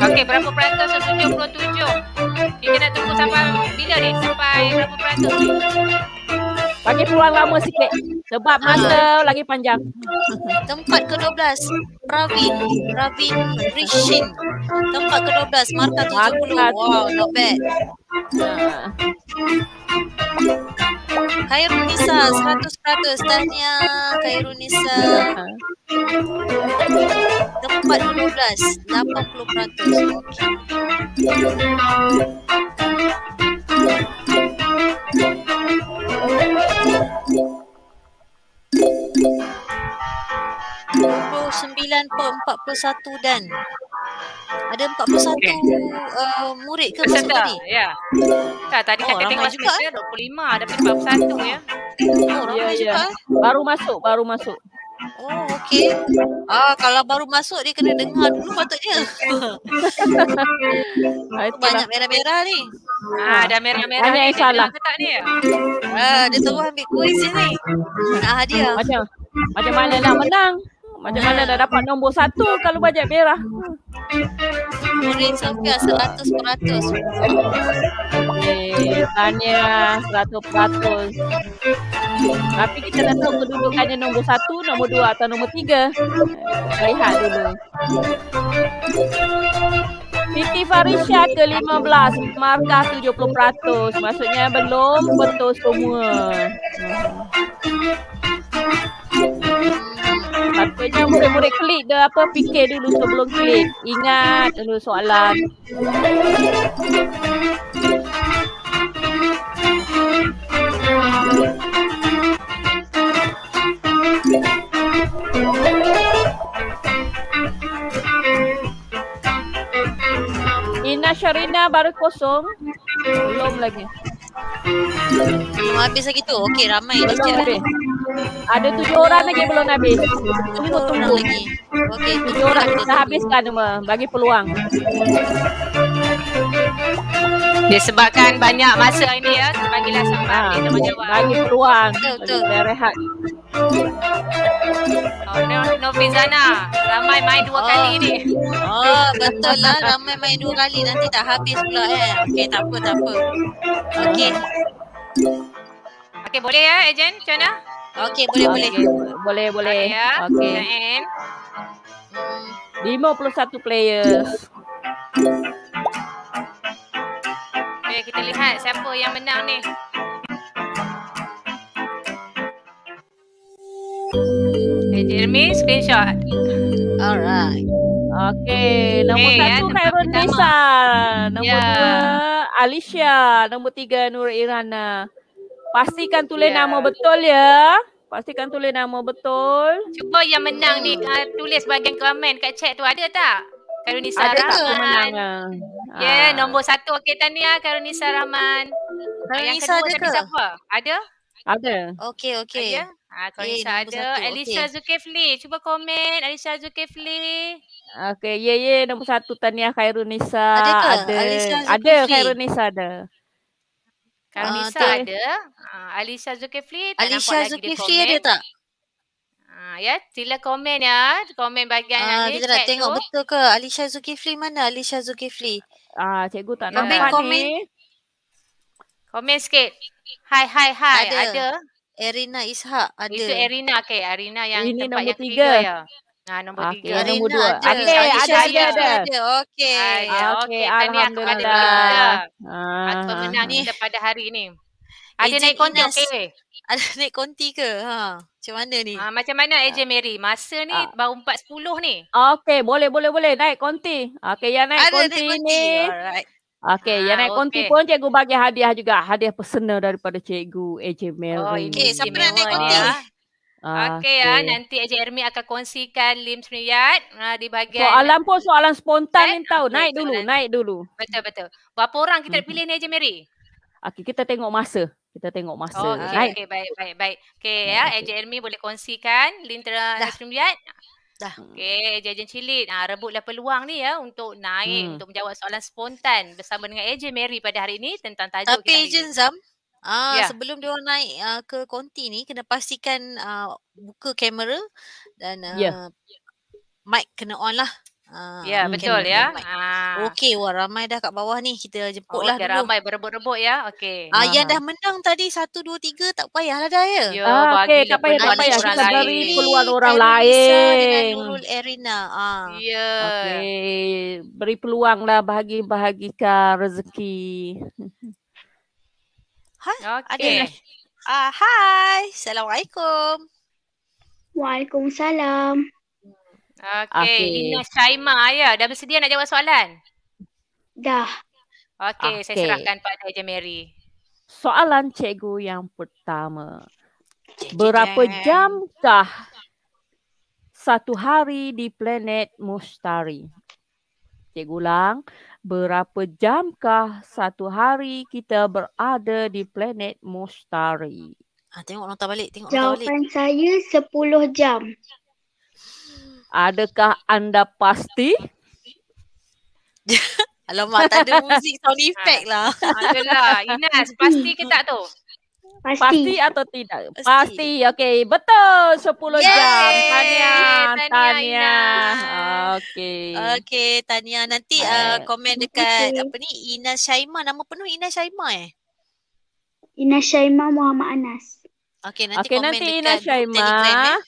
Okey, berapa peratus? 77. Kita nak tunggu sampai bila ni? Sampai berapa peratus? Bagi peluang lama sikit Sebab ah. masa lagi panjang Tempat ke-12 Ravin Ravin Rishin Tempat ke-12 Marta 70 Wow not bad Khairul Nisa 100% Tahniah Khairul Nisa Tempat 12 80% Okay 29.41 dan ada 41 okay. uh, murid ke peserta? Ya. Tak, tadi oh, kakak tengok juga, juga eh. 25 ada 41 ya. Oh, ya. yeah, Baru masuk, baru masuk. Oh, okey. Ah, kalau baru masuk dia kena dengar dulu patutnya. Ah, banyak merah-merah ni. Ah, dah merah-merah. Ada yang salah. Tak ni. Ah, dia terus ambil kuih sini. Nak hadiah. Macam macam mana nak menang? Macam mana dah dapat nombor satu kalau bajet merah Boleh seratus. 100% Eh, tanya 100% tapi kita dah tahu kedudukannya nombor satu, nombor dua atau nombor tiga. Lihat eh, dulu. Siti Farisha ke belas. markah tujuh puluh peratus. Maksudnya belum betul semua apa je murid-murid klik dah apa fikir dulu sebelum klik ingat dulu soalan Ina Sharina baru kosong belum lagi. Belum habis lagi tu. Okey ramai lah. belum ada tujuh orang lagi belum habis. Tujuh orang lagi. Okey, tujuh orang. Kita habiskan semua. Bagi peluang. Disebabkan banyak masa ini ya. Panggilan sampai ha, ah, kita menjawab. Bagi peluang. Betul, betul. Bagi rehat. Oh, Novizana, ramai main dua oh. kali ini. Oh, betul lah. Ramai main dua kali. Nanti tak habis pula eh. Okey, tak apa, tak apa. Okey. Okey, boleh ya, ejen? Macam mana? Okey, boleh boleh. Boleh boleh. Ya? Okey. And 51 players. Okey, kita lihat siapa yang menang ni. Hey, eh, Jeremy screenshot. Alright. Okey, nombor hey, ya, satu ya, Raymond Nisa. Nombor yeah. dua Alicia. Nombor tiga Nur Irana. Pastikan tulis yeah. nama betul ya. Pastikan tulis nama betul. Cuba yang menang ni uh, tulis bahagian komen kat chat tu ada tak? Karunisa ada Rahman. Ada tak pemenangnya? Ya, yeah, ah. nombor satu. Okey, Tania. Karunisa Rahman. Karunisa ada ke? Siapa? Ada? Ada. Okey, okey. Karunisa ada. Okay, okay. ada? Ah, eh, Alicia okay. Zulkifli. Cuba komen Alicia Zulkifli. Okey, ye yeah, ye yeah. nombor satu Tania Khairunisa ada. Ada, ada. Khairunisa ada. Kalau uh, ah, Nisa ada, uh, ah, Alicia Zulkifli tak Zulkifli komen. ada tak? Uh, ya, sila komen ya. Komen bagian uh, yang Kita nak tengok tu. betul ke Alicia Zulkifli mana Alicia Zulkifli? Ah, uh, cikgu tak nampak komen, ni. Komen. komen sikit. Hai, hai, hai. Ada. ada. Erina Ishak ada. Itu Erina. Okay, Erina yang Ini tempat yang tiga. ketiga ya. Ah, nombor okay. tiga. Yang nombor dua. Ada, ada, ada. ada. ada. Okey. Ah, ya. Okey, okay. Alhamdulillah. Aku ah. pemenang ni ah. pada hari ni. Eh, ada naik konti, ke, Ada naik konti ke? Ha. Macam mana ni? Ah, macam mana AJ ah. Mary? Masa ni ah. baru empat sepuluh ni. Okey, boleh, boleh, boleh. Naik konti. Okey, yang naik, konti naik konti ni. Alright. Ah, okey, ah, yang naik okay. konti pun cikgu bagi hadiah juga. Hadiah personal daripada cikgu AJ oh, Mary. Oh, okey, siapa nak naik konti? Ah. Okey okay. ya, ah, nanti Encik Ermi akan kongsikan Lim Sriyat uh, ah, di bahagian Soalan pun soalan spontan eh? ni eh? tahu, naik dulu, soalan. naik dulu Betul, betul Berapa orang kita hmm pilih ni Encik Mary? Okay, kita tengok masa kita tengok masa. Oh, okay, okay, baik, baik, baik. Okay, ya, Ejen Ermi boleh kongsikan lim terhadap Dah. Okay, Ejen Ejen Cilit. Ha, rebutlah peluang ni ya untuk naik, hmm. untuk menjawab soalan spontan bersama dengan Ejen Mary pada hari ini tentang tajuk Tapi kita. Zam, Ah yeah. sebelum dia orang naik uh, ke konti ni kena pastikan uh, buka kamera dan uh, ah, yeah. mic kena on lah. Uh, ya betul ya. Ah. Okey wah ramai dah kat bawah ni. Kita jemputlah oh, okay, dulu. ramai berebut-rebut ya. Okay. Ah uh, yang dah menang tadi 1 2 3 tak payahlah dah ya. Ya ah, okay, tak payah tak payah kita bagi peluang orang lain. Nurul Erina. Ah. Ya. Yeah. Okey. Beri peluanglah bahagi-bahagikan rezeki. Ha? Okay. Ada okay. Uh, ah, hi. Assalamualaikum. Waalaikumsalam. Okay. Ina okay. Shaima, ayah. Dah bersedia nak jawab soalan? Dah. Okay, okay. saya serahkan pada Ejen Mary. Soalan cikgu yang pertama. Berapa jamkah satu hari di planet Mustari? Cikgu ulang berapa jamkah satu hari kita berada di planet Mustari? Ha, tengok nota balik. Tengok Jawapan nota balik. saya 10 jam. Adakah anda pasti? Alamak, tak ada muzik sound effect lah. Adalah. Inas, pasti ke tak tu? Pasti. Pasti atau tidak? Pasti. Pasti. Okey, betul. 10 Yay! jam. Tania. Tania. Tania. Ah. Okey. Okey, Tania. Nanti uh, komen dekat okay. apa ni? Ina Syaima. Nama penuh Ina Syaima eh? Ina Syaima Muhammad Anas. Okay, nanti okay, komen nanti dekat eh? Ina Syaima. Telegram,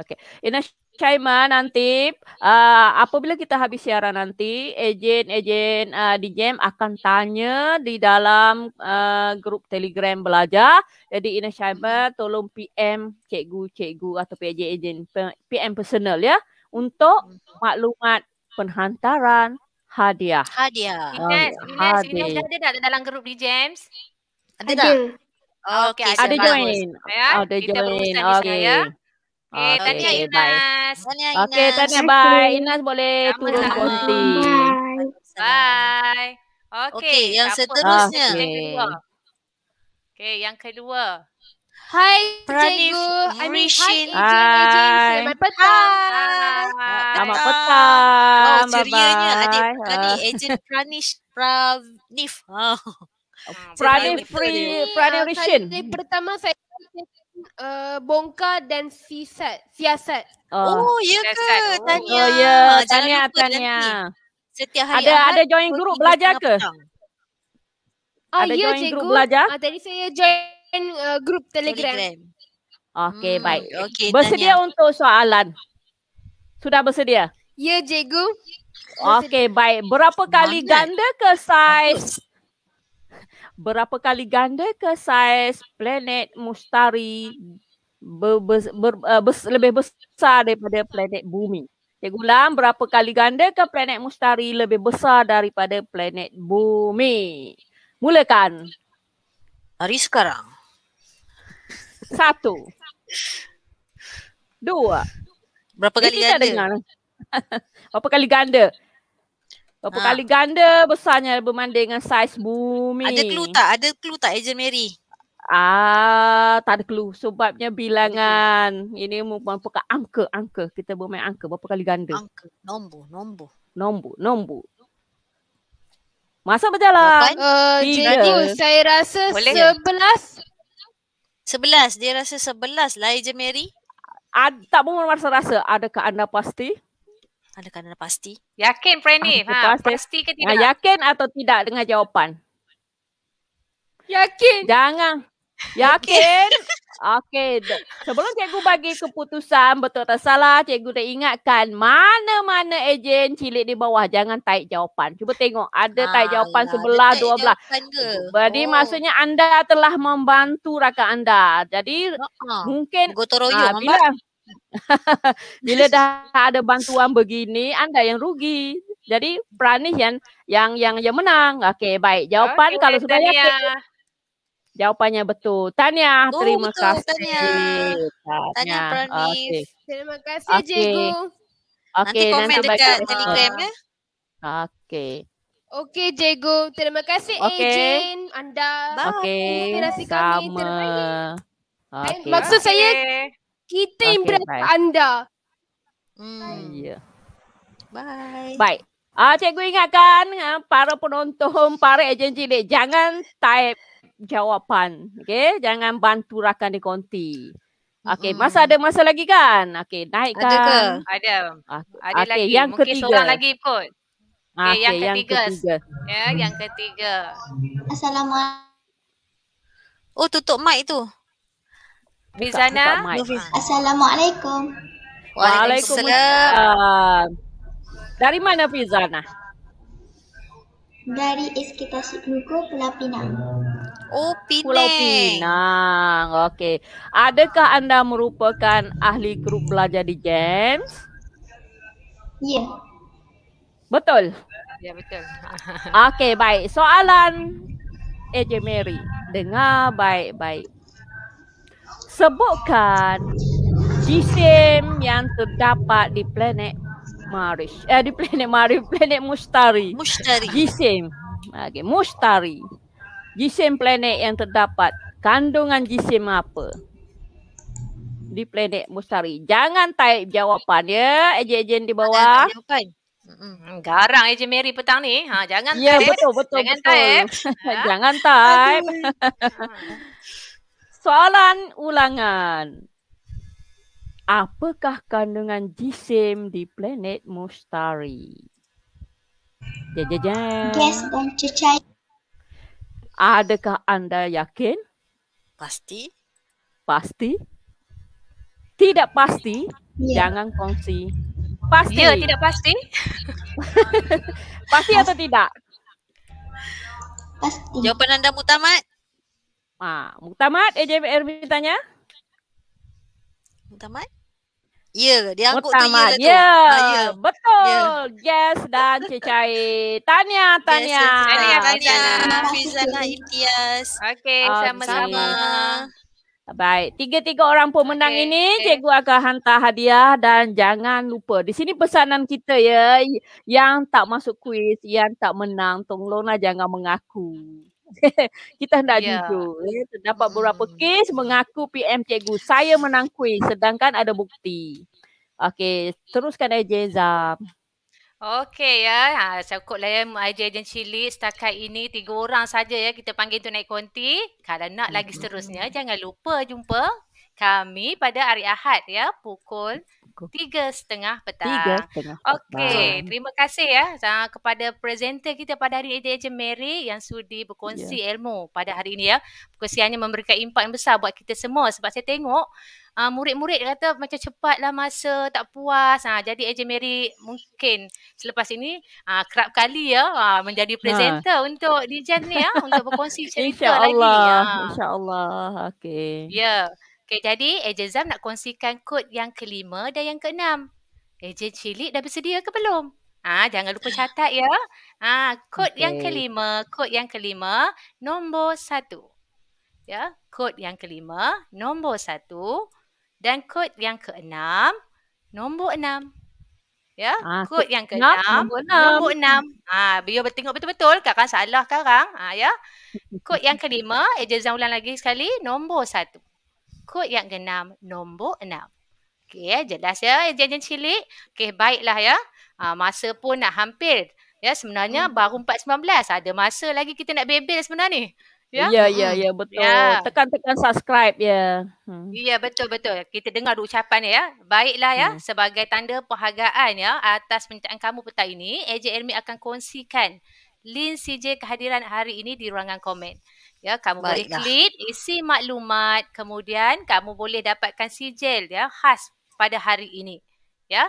Okay. Ina Syaima. Caiman nanti uh, ah, apabila kita habis siaran nanti ejen-ejen uh, ah, di Jam akan tanya di dalam uh, grup Telegram belajar. Jadi Ina Caiman tolong PM cikgu-cikgu atau PJ ejen PM personal ya untuk maklumat penghantaran hadiah. Hadiah. Ines, hadiah. Ines, Ines, Ines ada tak dalam grup di James? Ada, ada. tak? Okay, ada oh, join. Ya? Ada join. Okay. Ya. Okay, ah, okay, tanya Inas. Bye. Tanya okay, tanya bye. Inas boleh Sama turun kursi. Bye. bye. Okay, okay yang seterusnya. Okay. Yang kedua. Okay, yang kedua. Hai, Cikgu. I mean, hi, Ejen. Selamat petang. Selamat petang. Oh, cerianya adik tadi, Ejen ha. Pranish Pranif. Pranif Pranif Pranif Pranif Pranif Pranif Pranif Pranif Pranif Uh, bongkar dan siasat. Siasat. Oh, oh ya ke? Oh, tanya. Oh, ya. Tanya, tanya. Setiap hari ada ada join grup belajar ke? Ah, ada ya, join grup belajar? Ah, tadi saya join uh, grup Telegram. Telegram. Okey, hmm. baik. Okay, bersedia tanya. untuk soalan? Sudah bersedia? Ya, Jegu. Okey, baik. Berapa kali Mana? ganda ke size berapa kali ganda ke saiz planet mustari ber, ber, ber, ber, ber, lebih besar daripada planet bumi? Cikgu Lam, berapa kali ganda ke planet mustari lebih besar daripada planet bumi? Mulakan. Hari sekarang. Satu. Dua. Berapa kali Ini ganda? berapa kali ganda? Berapa ha. kali ganda besarnya bermanding dengan saiz bumi. Ada clue tak? Ada clue tak Agent Mary? Ah, tak ada clue. Sebabnya bilangan. Ini merupakan angka, angka. Kita bermain angka. Berapa kali ganda? Angka. Nombor, nombor. Nombor, nombor. Masa berjalan. Uh, jadi saya rasa Boleh sebelas. Ya? Sebelas. Dia rasa sebelas lah Agent Mary. Ad, tak pun masa rasa. Adakah anda pasti? Ada kanan pasti. Yakin Prenif? Ah, ha, pasti. pasti ke ah, tidak? Ha, yakin atau tidak dengan jawapan? Yakin. Jangan. Yakin. Okey. Sebelum cikgu bagi keputusan betul atau salah, cikgu dah ingatkan mana-mana ejen cilik di bawah. Jangan taik jawapan. Cuba tengok. Ada ah, taik jawapan Alah, sebelah, dua belah. Jadi oh. maksudnya anda telah membantu rakan anda. Jadi oh, mungkin. Gotoroyo. Ha, ah, Bila dah ada bantuan begini, anda yang rugi. Jadi berani yang yang yang yang menang. Okey, baik. Jawapan okay, kalau sudah yakin. Jawapannya betul. Tanya. oh, terima betul, kasih. Tanya Tania, Pranis. Okay. Terima kasih, okay. Jego. Okay. Nanti komen dekat Telegram ya. Okey. Okey, Jego. Terima kasih, okay. Ejen. Anda. Okey. Terima kasih kami. Terima kasih. Okay. Maksud okay. saya, kita okay, impress bye. anda. Hmm. hmm ya. Yeah. Bye. Bye. Ah, uh, cikgu ingatkan uh, para penonton, para ejen cilik, jangan type jawapan. Okay? Jangan bantu rakan di konti. Okay, mm. masa ada masa lagi kan? Okay, naikkan. Ada ke? Ada. Uh, ada okay, lagi. Yang Mungkin ketiga. seorang lagi kot. Okay, okay yang, yang ketiga. ketiga. Ya, yeah, yang ketiga. Assalamualaikum. Oh, tutup mic tu. Vizana. Assalamualaikum. Waalaikumsalam. Dari mana Vizana? Dari Eskitasi Nuku, Pulau Pinang. Oh, Pinang. Pulau Pinang. Okey. Adakah anda merupakan ahli grup belajar di James? Ya. Yeah. Betul? Ya, betul. Okey, baik. Soalan AJ Mary. Dengar baik-baik sebutkan jisim yang terdapat di planet Marish. Eh, di planet Marish, planet Mustari. Mustari. Jisim. Okay, Mustari. Jisim planet yang terdapat. Kandungan jisim apa? Di planet Mustari. Jangan type jawapan ya, ejen-ejen di bawah. Jangan Jawapan. Garang Ejen Mary petang ni. Ha, jangan ya, type. Ya, betul, betul. Jangan betul. type. jangan type. soalan ulangan. Apakah kandungan jisim di planet Mustari? Jajajan. Gas dan cecair. Adakah anda yakin? Pasti. Pasti? Tidak pasti? Yeah. Jangan kongsi. Pasti. yeah, tidak pasti. pasti atau tidak? Pasti. Jawapan anda mutamat? Ah, ha, Muktamad, AJMR tanya. Muktamad? Ya, yeah, dia angkut tu ya tu. Ya, ha, ya. ya. betul. Yeah. Yes dan Cecai. Tanya, tanya. Yes, tanya, tanya. Fizana Imtiaz. Okay, sama-sama. Baik, tiga-tiga orang pemenang okay, ini okay. cikgu akan hantar hadiah dan jangan lupa di sini pesanan kita ya yang tak masuk kuis, yang tak menang tolonglah jangan mengaku. kita hendak yeah. jujur. Ya. Terdapat beberapa hmm. kes mengaku PM cikgu. Saya menang kuih sedangkan ada bukti. Okey, teruskan AJ Zab. Okey ya, ha, cukup lah ya AJ dan Cili setakat ini tiga orang saja ya kita panggil tu naik konti. Kalau nak lagi hmm. seterusnya, jangan lupa jumpa kami pada hari Ahad ya pukul tiga setengah petang. Tiga Okey, terima kasih ya ah, kepada presenter kita pada hari ini, Ejen Mary yang sudi berkongsi yeah. ilmu pada hari ini ya. Perkongsiannya memberikan impak yang besar buat kita semua sebab saya tengok uh, murid-murid kata macam cepatlah masa tak puas. Ha, jadi Ejen Mary mungkin selepas ini uh, kerap kali ya uh, menjadi ha. presenter ha. untuk di ni ya untuk berkongsi cerita Insya Allah. lagi. Ya. InsyaAllah. Okey. Ya. Yeah. Okay, jadi Ejen Zam nak kongsikan kod yang kelima dan yang keenam. Ejen Cilik dah bersedia ke belum? Ah, ha, jangan lupa catat ya. Ah, ha, kod okay. yang kelima, kod yang kelima, nombor satu. Ya, kod yang kelima, nombor satu. Dan kod yang keenam, nombor enam. Ya, ha, kod yang keenam, nombor enam. Ah, ha, biar bertengok betul-betul. Kakak salah sekarang. Ah, ha, ya. Kod yang kelima, Ejen ulang lagi sekali, nombor satu. Berikut yang keenam, nombor enam. Okey, ya, jelas ya, janjian cili, Okey, baiklah ya. Ha, masa pun nak hampir. Ya, sebenarnya hmm. baru 4.19. Ada masa lagi kita nak bebel sebenarnya ni. Ya, ya, ya, hmm. ya betul. Ya. Tekan-tekan subscribe, ya. Hmm. Ya, betul, betul. Kita dengar ucapan ya. Baiklah ya, hmm. sebagai tanda penghargaan ya atas pencetan kamu petang ini, AJ Ermi akan kongsikan link CJ kehadiran hari ini di ruangan komen ya kamu Baiklah. boleh klik isi maklumat kemudian kamu boleh dapatkan sijil ya khas pada hari ini ya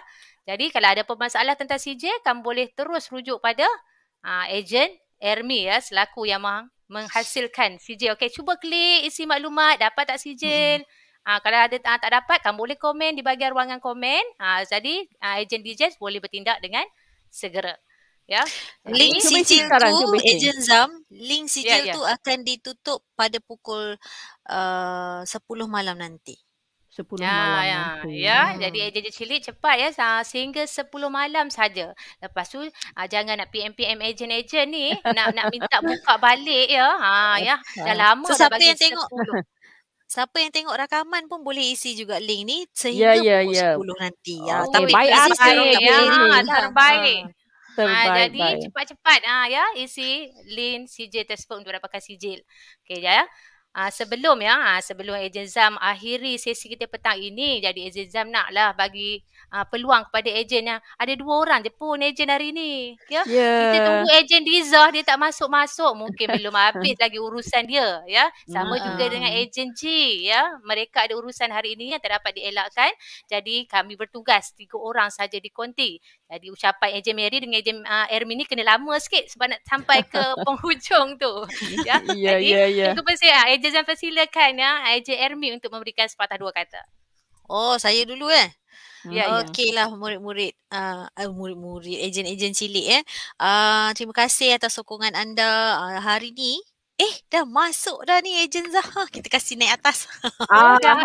jadi kalau ada permasalahan tentang sijil kamu boleh terus rujuk pada uh, ejen Ermi ya selaku yang meng- menghasilkan sijil okey cuba klik isi maklumat dapat tak sijil hmm. Ha, kalau ada ha, tak dapat, kamu boleh komen di bahagian ruangan komen. Ha, jadi, ha, ejen DJs boleh bertindak dengan segera. Ya. Link cuba sijil sekarang, tu cuba Agent Zam, link ya, sijil yeah, yeah. tu akan ditutup pada pukul eh, uh, 10 malam nanti. 10 ya, ah, malam ya. nanti. Ya, ya. jadi agent cilik cepat ya sehingga 10 malam saja. Lepas tu uh, jangan nak PM PM agent-agent ni nak nak minta buka balik ya. Ha ya. Dah lama so, dah siapa bagi yang 10. tengok Siapa yang tengok rakaman pun boleh isi juga link ni ya, sehingga yeah, yeah, pukul yeah. Ya. 10 nanti. Ya, oh, tapi baik, baik, baik, baik, Ah, terbaik. Ha, jadi cepat-cepat ha, ya isi link CJ tersebut untuk dapatkan sijil. Okey ya. Uh, sebelum ya, uh, sebelum Ejen Zam akhiri sesi kita petang ini, jadi Ejen Zam nak lah bagi uh, peluang kepada Ejen yang ada dua orang je pun Ejen hari ini. Ya? Yeah. Kita tunggu Ejen Diza dia tak masuk-masuk. Mungkin belum habis lagi urusan dia. ya. Sama uh-huh. juga dengan Ejen G. Ya? Mereka ada urusan hari ini yang tak dapat dielakkan. Jadi kami bertugas, tiga orang saja di konti. Jadi ucapan Ejen Mary dengan Ejen uh, Ermin ni kena lama sikit sebab nak sampai ke penghujung tu. Ya? Yeah, jadi, yeah, yeah. itu pun Ejen Jazan persilakan ya AJ Ermi untuk memberikan sepatah dua kata. Oh, saya dulu eh. Ya, ya. Okeylah ya. murid-murid uh, murid-murid ejen-ejen cilik eh. Uh, terima kasih atas sokongan anda uh, hari ni. Eh, dah masuk dah ni ejen Zaha. Kita kasih naik atas. Ah, ya,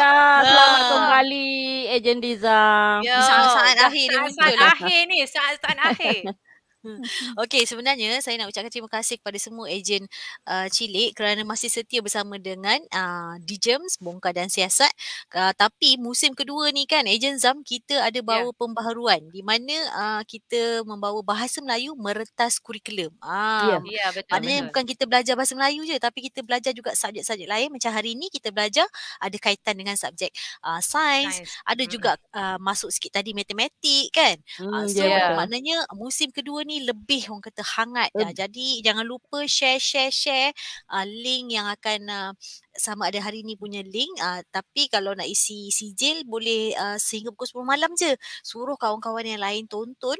ya, selamat uh. kembali ejen Diza. Ya. Saat-saat akhir dia Saat-saat akhir ni, saat-saat akhir. Mm-hmm. Okay sebenarnya saya nak ucapkan terima kasih kepada semua ejen uh, cilik kerana masih setia bersama dengan uh, DGEMS, Bongkar dan Siasat. Uh, tapi musim kedua ni kan, ejen ZAM kita ada ya. bawa yeah. pembaharuan di mana uh, kita membawa bahasa Melayu meretas kurikulum. Uh, ah, yeah. yeah, ya, Maknanya bukan kita belajar bahasa Melayu je, tapi kita belajar juga subjek-subjek lain. Macam hari ni kita belajar ada kaitan dengan subjek uh, sains, nice. ada mm. juga uh, masuk sikit tadi matematik kan. Mm, uh, so, yeah. maknanya musim kedua ni ni lebih orang kata hangat lah. Uh. Jadi jangan lupa share share share uh, link yang akan uh, sama ada hari ni punya link uh, tapi kalau nak isi sijil boleh uh, sehingga pukul 10 malam je. Suruh kawan-kawan yang lain tonton.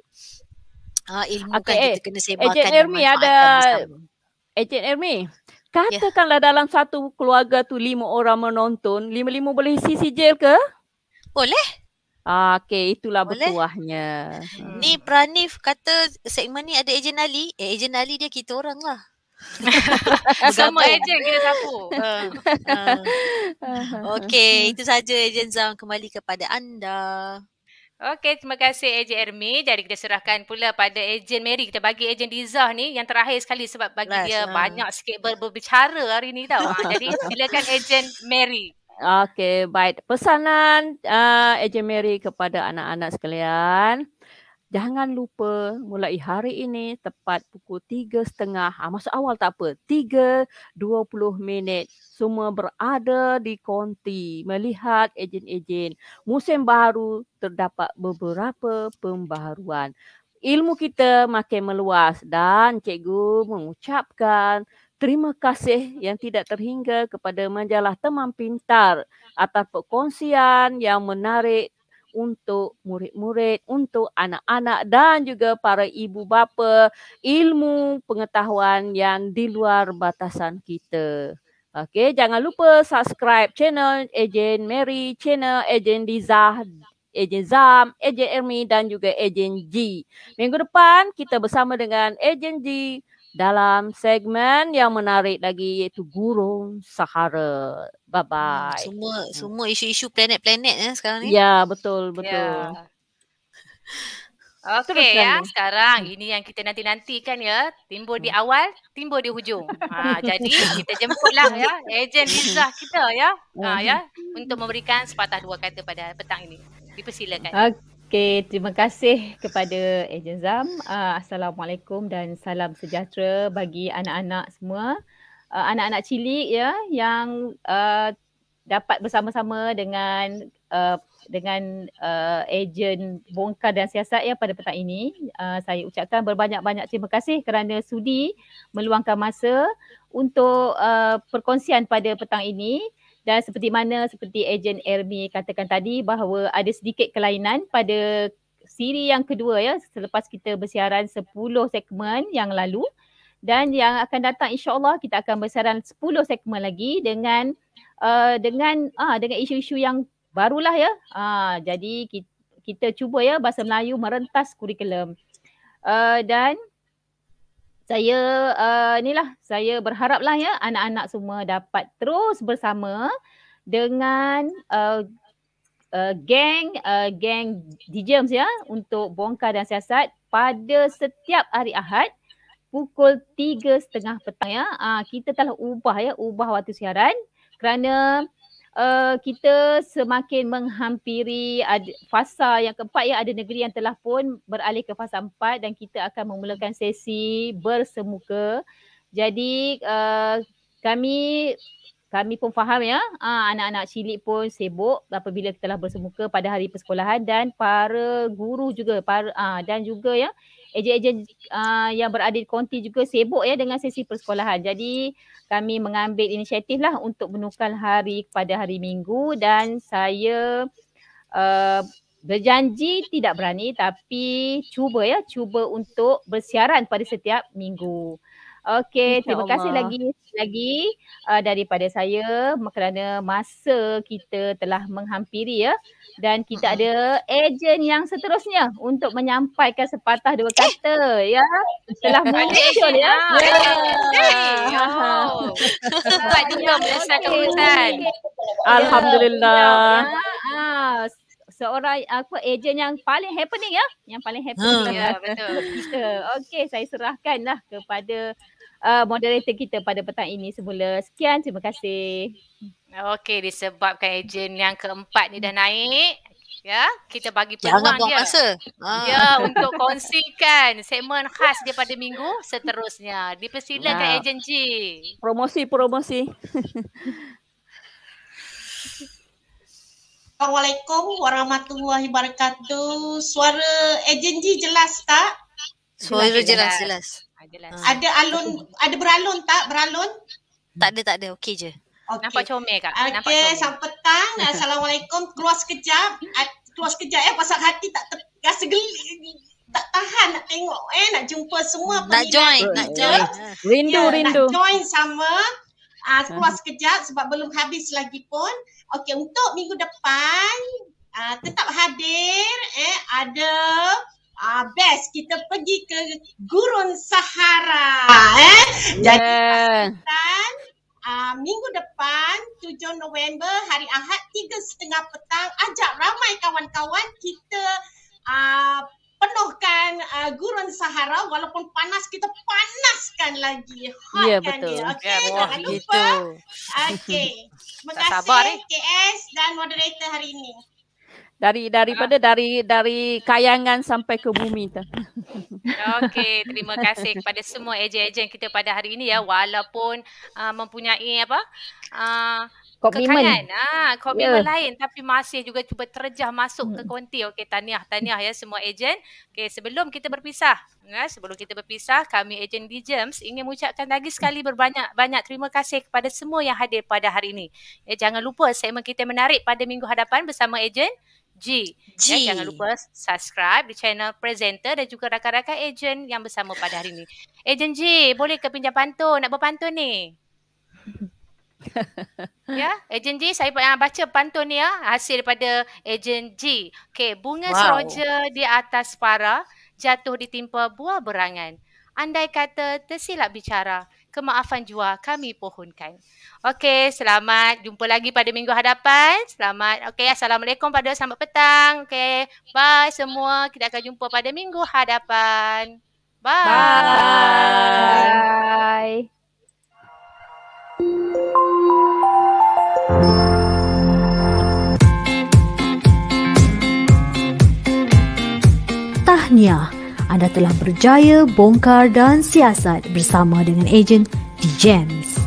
Uh, ilmu okay, kan eh, kita kena sebarkan. Ejen Ermi ada Ejen Ermi. Ya. Katakanlah yeah. dalam satu keluarga tu lima orang menonton, lima-lima boleh isi sijil ke? Boleh. Ah, okay, itulah Boleh? bertuahnya. Ni hmm. Pranif kata segmen ni ada ejen Ali. Eh, ejen Ali dia kita orang lah. Sama ejen kita sapu. uh, Okay, itu saja ejen Zam. Kembali kepada anda. Okay, terima kasih Ejen Ermi. Jadi kita serahkan pula pada Ejen Mary. Kita bagi Ejen Dizah ni yang terakhir sekali sebab bagi Last, dia uh. banyak sikit ber- berbicara hari ni tau. ha, jadi silakan Ejen Mary. Okay, baik. Pesanan uh, Ejen Mary kepada anak-anak sekalian. Jangan lupa mulai hari ini tepat pukul 3.30. Ah, masuk awal tak apa. 3.20 minit. Semua berada di konti melihat ejen-ejen. Musim baru terdapat beberapa pembaharuan. Ilmu kita makin meluas dan cikgu mengucapkan terima kasih yang tidak terhingga kepada majalah Teman Pintar atas perkongsian yang menarik untuk murid-murid, untuk anak-anak dan juga para ibu bapa ilmu pengetahuan yang di luar batasan kita. Okey, jangan lupa subscribe channel Ejen Mary, channel Ejen Diza, Ejen Zam, Ejen Ermi dan juga Ejen G. Minggu depan kita bersama dengan Ejen G dalam segmen yang menarik lagi iaitu gurun sahara. Hmm, bye bye. Semua hmm. semua isu-isu planet-planet eh sekarang ni. Ya, betul, betul. Ya. Okey ya, sekarang hmm. ini yang kita nanti-nantikan ya, timbul di awal, timbul di hujung. Ha, jadi kita jemputlah ya ejen Rizah kita ya. Ha ya, untuk memberikan sepatah dua kata pada petang ini. Dipersilakan. Okay. Okay, terima kasih kepada Ejen Zam. Uh, Assalamualaikum dan salam sejahtera bagi anak-anak semua. Uh, anak-anak cilik ya yang uh, dapat bersama-sama dengan uh, dengan uh, ejen bongkar dan siasat ya pada petang ini. Uh, saya ucapkan berbanyak-banyak terima kasih kerana sudi meluangkan masa untuk uh, perkongsian pada petang ini dan seperti mana seperti ejen Ermi katakan tadi bahawa ada sedikit kelainan pada siri yang kedua ya selepas kita bersiaran 10 segmen yang lalu dan yang akan datang insyaallah kita akan bersiaran 10 segmen lagi dengan uh, dengan ah uh, dengan isu-isu yang barulah ya. Ah uh, jadi kita, kita cuba ya bahasa Melayu merentas kurikulum. Uh, dan saya uh, lah saya berharaplah ya anak-anak semua dapat terus bersama dengan uh, uh, geng uh, geng DJs ya untuk bongkar dan siasat pada setiap hari Ahad pukul tiga setengah petang ya. Uh, kita telah ubah ya, ubah waktu siaran kerana uh, kita semakin menghampiri ad- fasa yang keempat ya ada negeri yang telah pun beralih ke fasa empat dan kita akan memulakan sesi bersemuka. Jadi uh, kami kami pun faham ya uh, anak-anak cilik pun sibuk apabila kita telah bersemuka pada hari persekolahan dan para guru juga para, uh, dan juga ya ejen-ejen uh, yang berada di konti juga sibuk ya dengan sesi persekolahan. Jadi kami mengambil inisiatif lah untuk menukar hari kepada hari minggu dan saya uh, berjanji tidak berani tapi cuba ya cuba untuk bersiaran pada setiap minggu. Okey, terima kasih lagi lagi uh, daripada saya kerana masa kita telah menghampiri ya dan kita ada ejen yang seterusnya untuk menyampaikan sepatah dua kata eh. ya. Telah muncul ya. ya. ya. ya. Sebab juga berdasarkan hutan. Alhamdulillah. Ah, seorang aku ejen yang paling happening ya yang paling happening hmm, ya betul kita okey saya serahkanlah kepada uh, moderator kita pada petang ini semula. Sekian, terima kasih. Okey, disebabkan ejen yang keempat ni dah naik. Ya, kita bagi peluang Jangan dia. Masa. Ya, ah. untuk kongsikan segmen khas dia pada minggu seterusnya. Dipersilakan ya. ejen G. Promosi, promosi. Assalamualaikum warahmatullahi wabarakatuh. Suara ejen G jelas tak? Suara jelas, jelas. jelas. Adalah. Uh. Ah. Ada alun ada beralun tak? Beralun? Tak ada tak ada. Okey je. Okay. Nampak comel kak. Okay, Nampak comel. Selamat petang. Assalamualaikum. Keluar sekejap. Ah, keluar sekejap eh pasal hati tak ter- rasa geli tak tahan nak tengok eh nak jumpa semua peminat. join, nak join. Ya. Rindu, yeah, rindu. Nak join sama. Uh, keluar sekejap sebab belum habis lagi pun. Okey, untuk minggu depan uh, tetap hadir eh ada Ah uh, best kita pergi ke gurun Sahara eh. Yeah. Jadi ya. pastikan Ah minggu depan 7 November hari Ahad tiga setengah petang ajak ramai kawan-kawan kita uh, penuhkan uh, gurun Sahara walaupun panas kita panaskan lagi. Ya yeah, betul. Okey yeah, ya, jangan lupa. Okey. Terima kasih sabar, eh. KS dan moderator hari ini dari daripada ah. dari dari kayangan sampai ke bumi tu. Okey, terima kasih kepada semua ejen-ejen kita pada hari ini ya walaupun uh, mempunyai apa? Uh, komitmen. Ah, komitmen yeah. Ya. lain tapi masih juga cuba terjah masuk hmm. ke konti. Okey, tahniah tahniah ya semua ejen. Okey, sebelum kita berpisah, ya, sebelum kita berpisah, kami ejen di Gems ingin mengucapkan lagi sekali berbanyak-banyak terima kasih kepada semua yang hadir pada hari ini. Eh, jangan lupa segmen kita menarik pada minggu hadapan bersama ejen G. G. Ya, jangan lupa subscribe di channel presenter dan juga rakan-rakan ejen yang bersama pada hari ini. Ejen G, boleh ke pinjam pantun? Nak berpantun ni? ya, ejen G, saya ah, baca pantun ni ya. Hasil daripada ejen G. Okay, bunga wow. seroja di atas para jatuh ditimpa buah berangan. Andai kata tersilap bicara, kemaafan jua kami pohonkan. Okey, selamat jumpa lagi pada minggu hadapan. Selamat. Okey, assalamualaikum pada selamat petang. Okey, bye semua. Kita akan jumpa pada minggu hadapan. Bye. Bye. Tahniah anda telah berjaya bongkar dan siasat bersama dengan ejen D-Gems.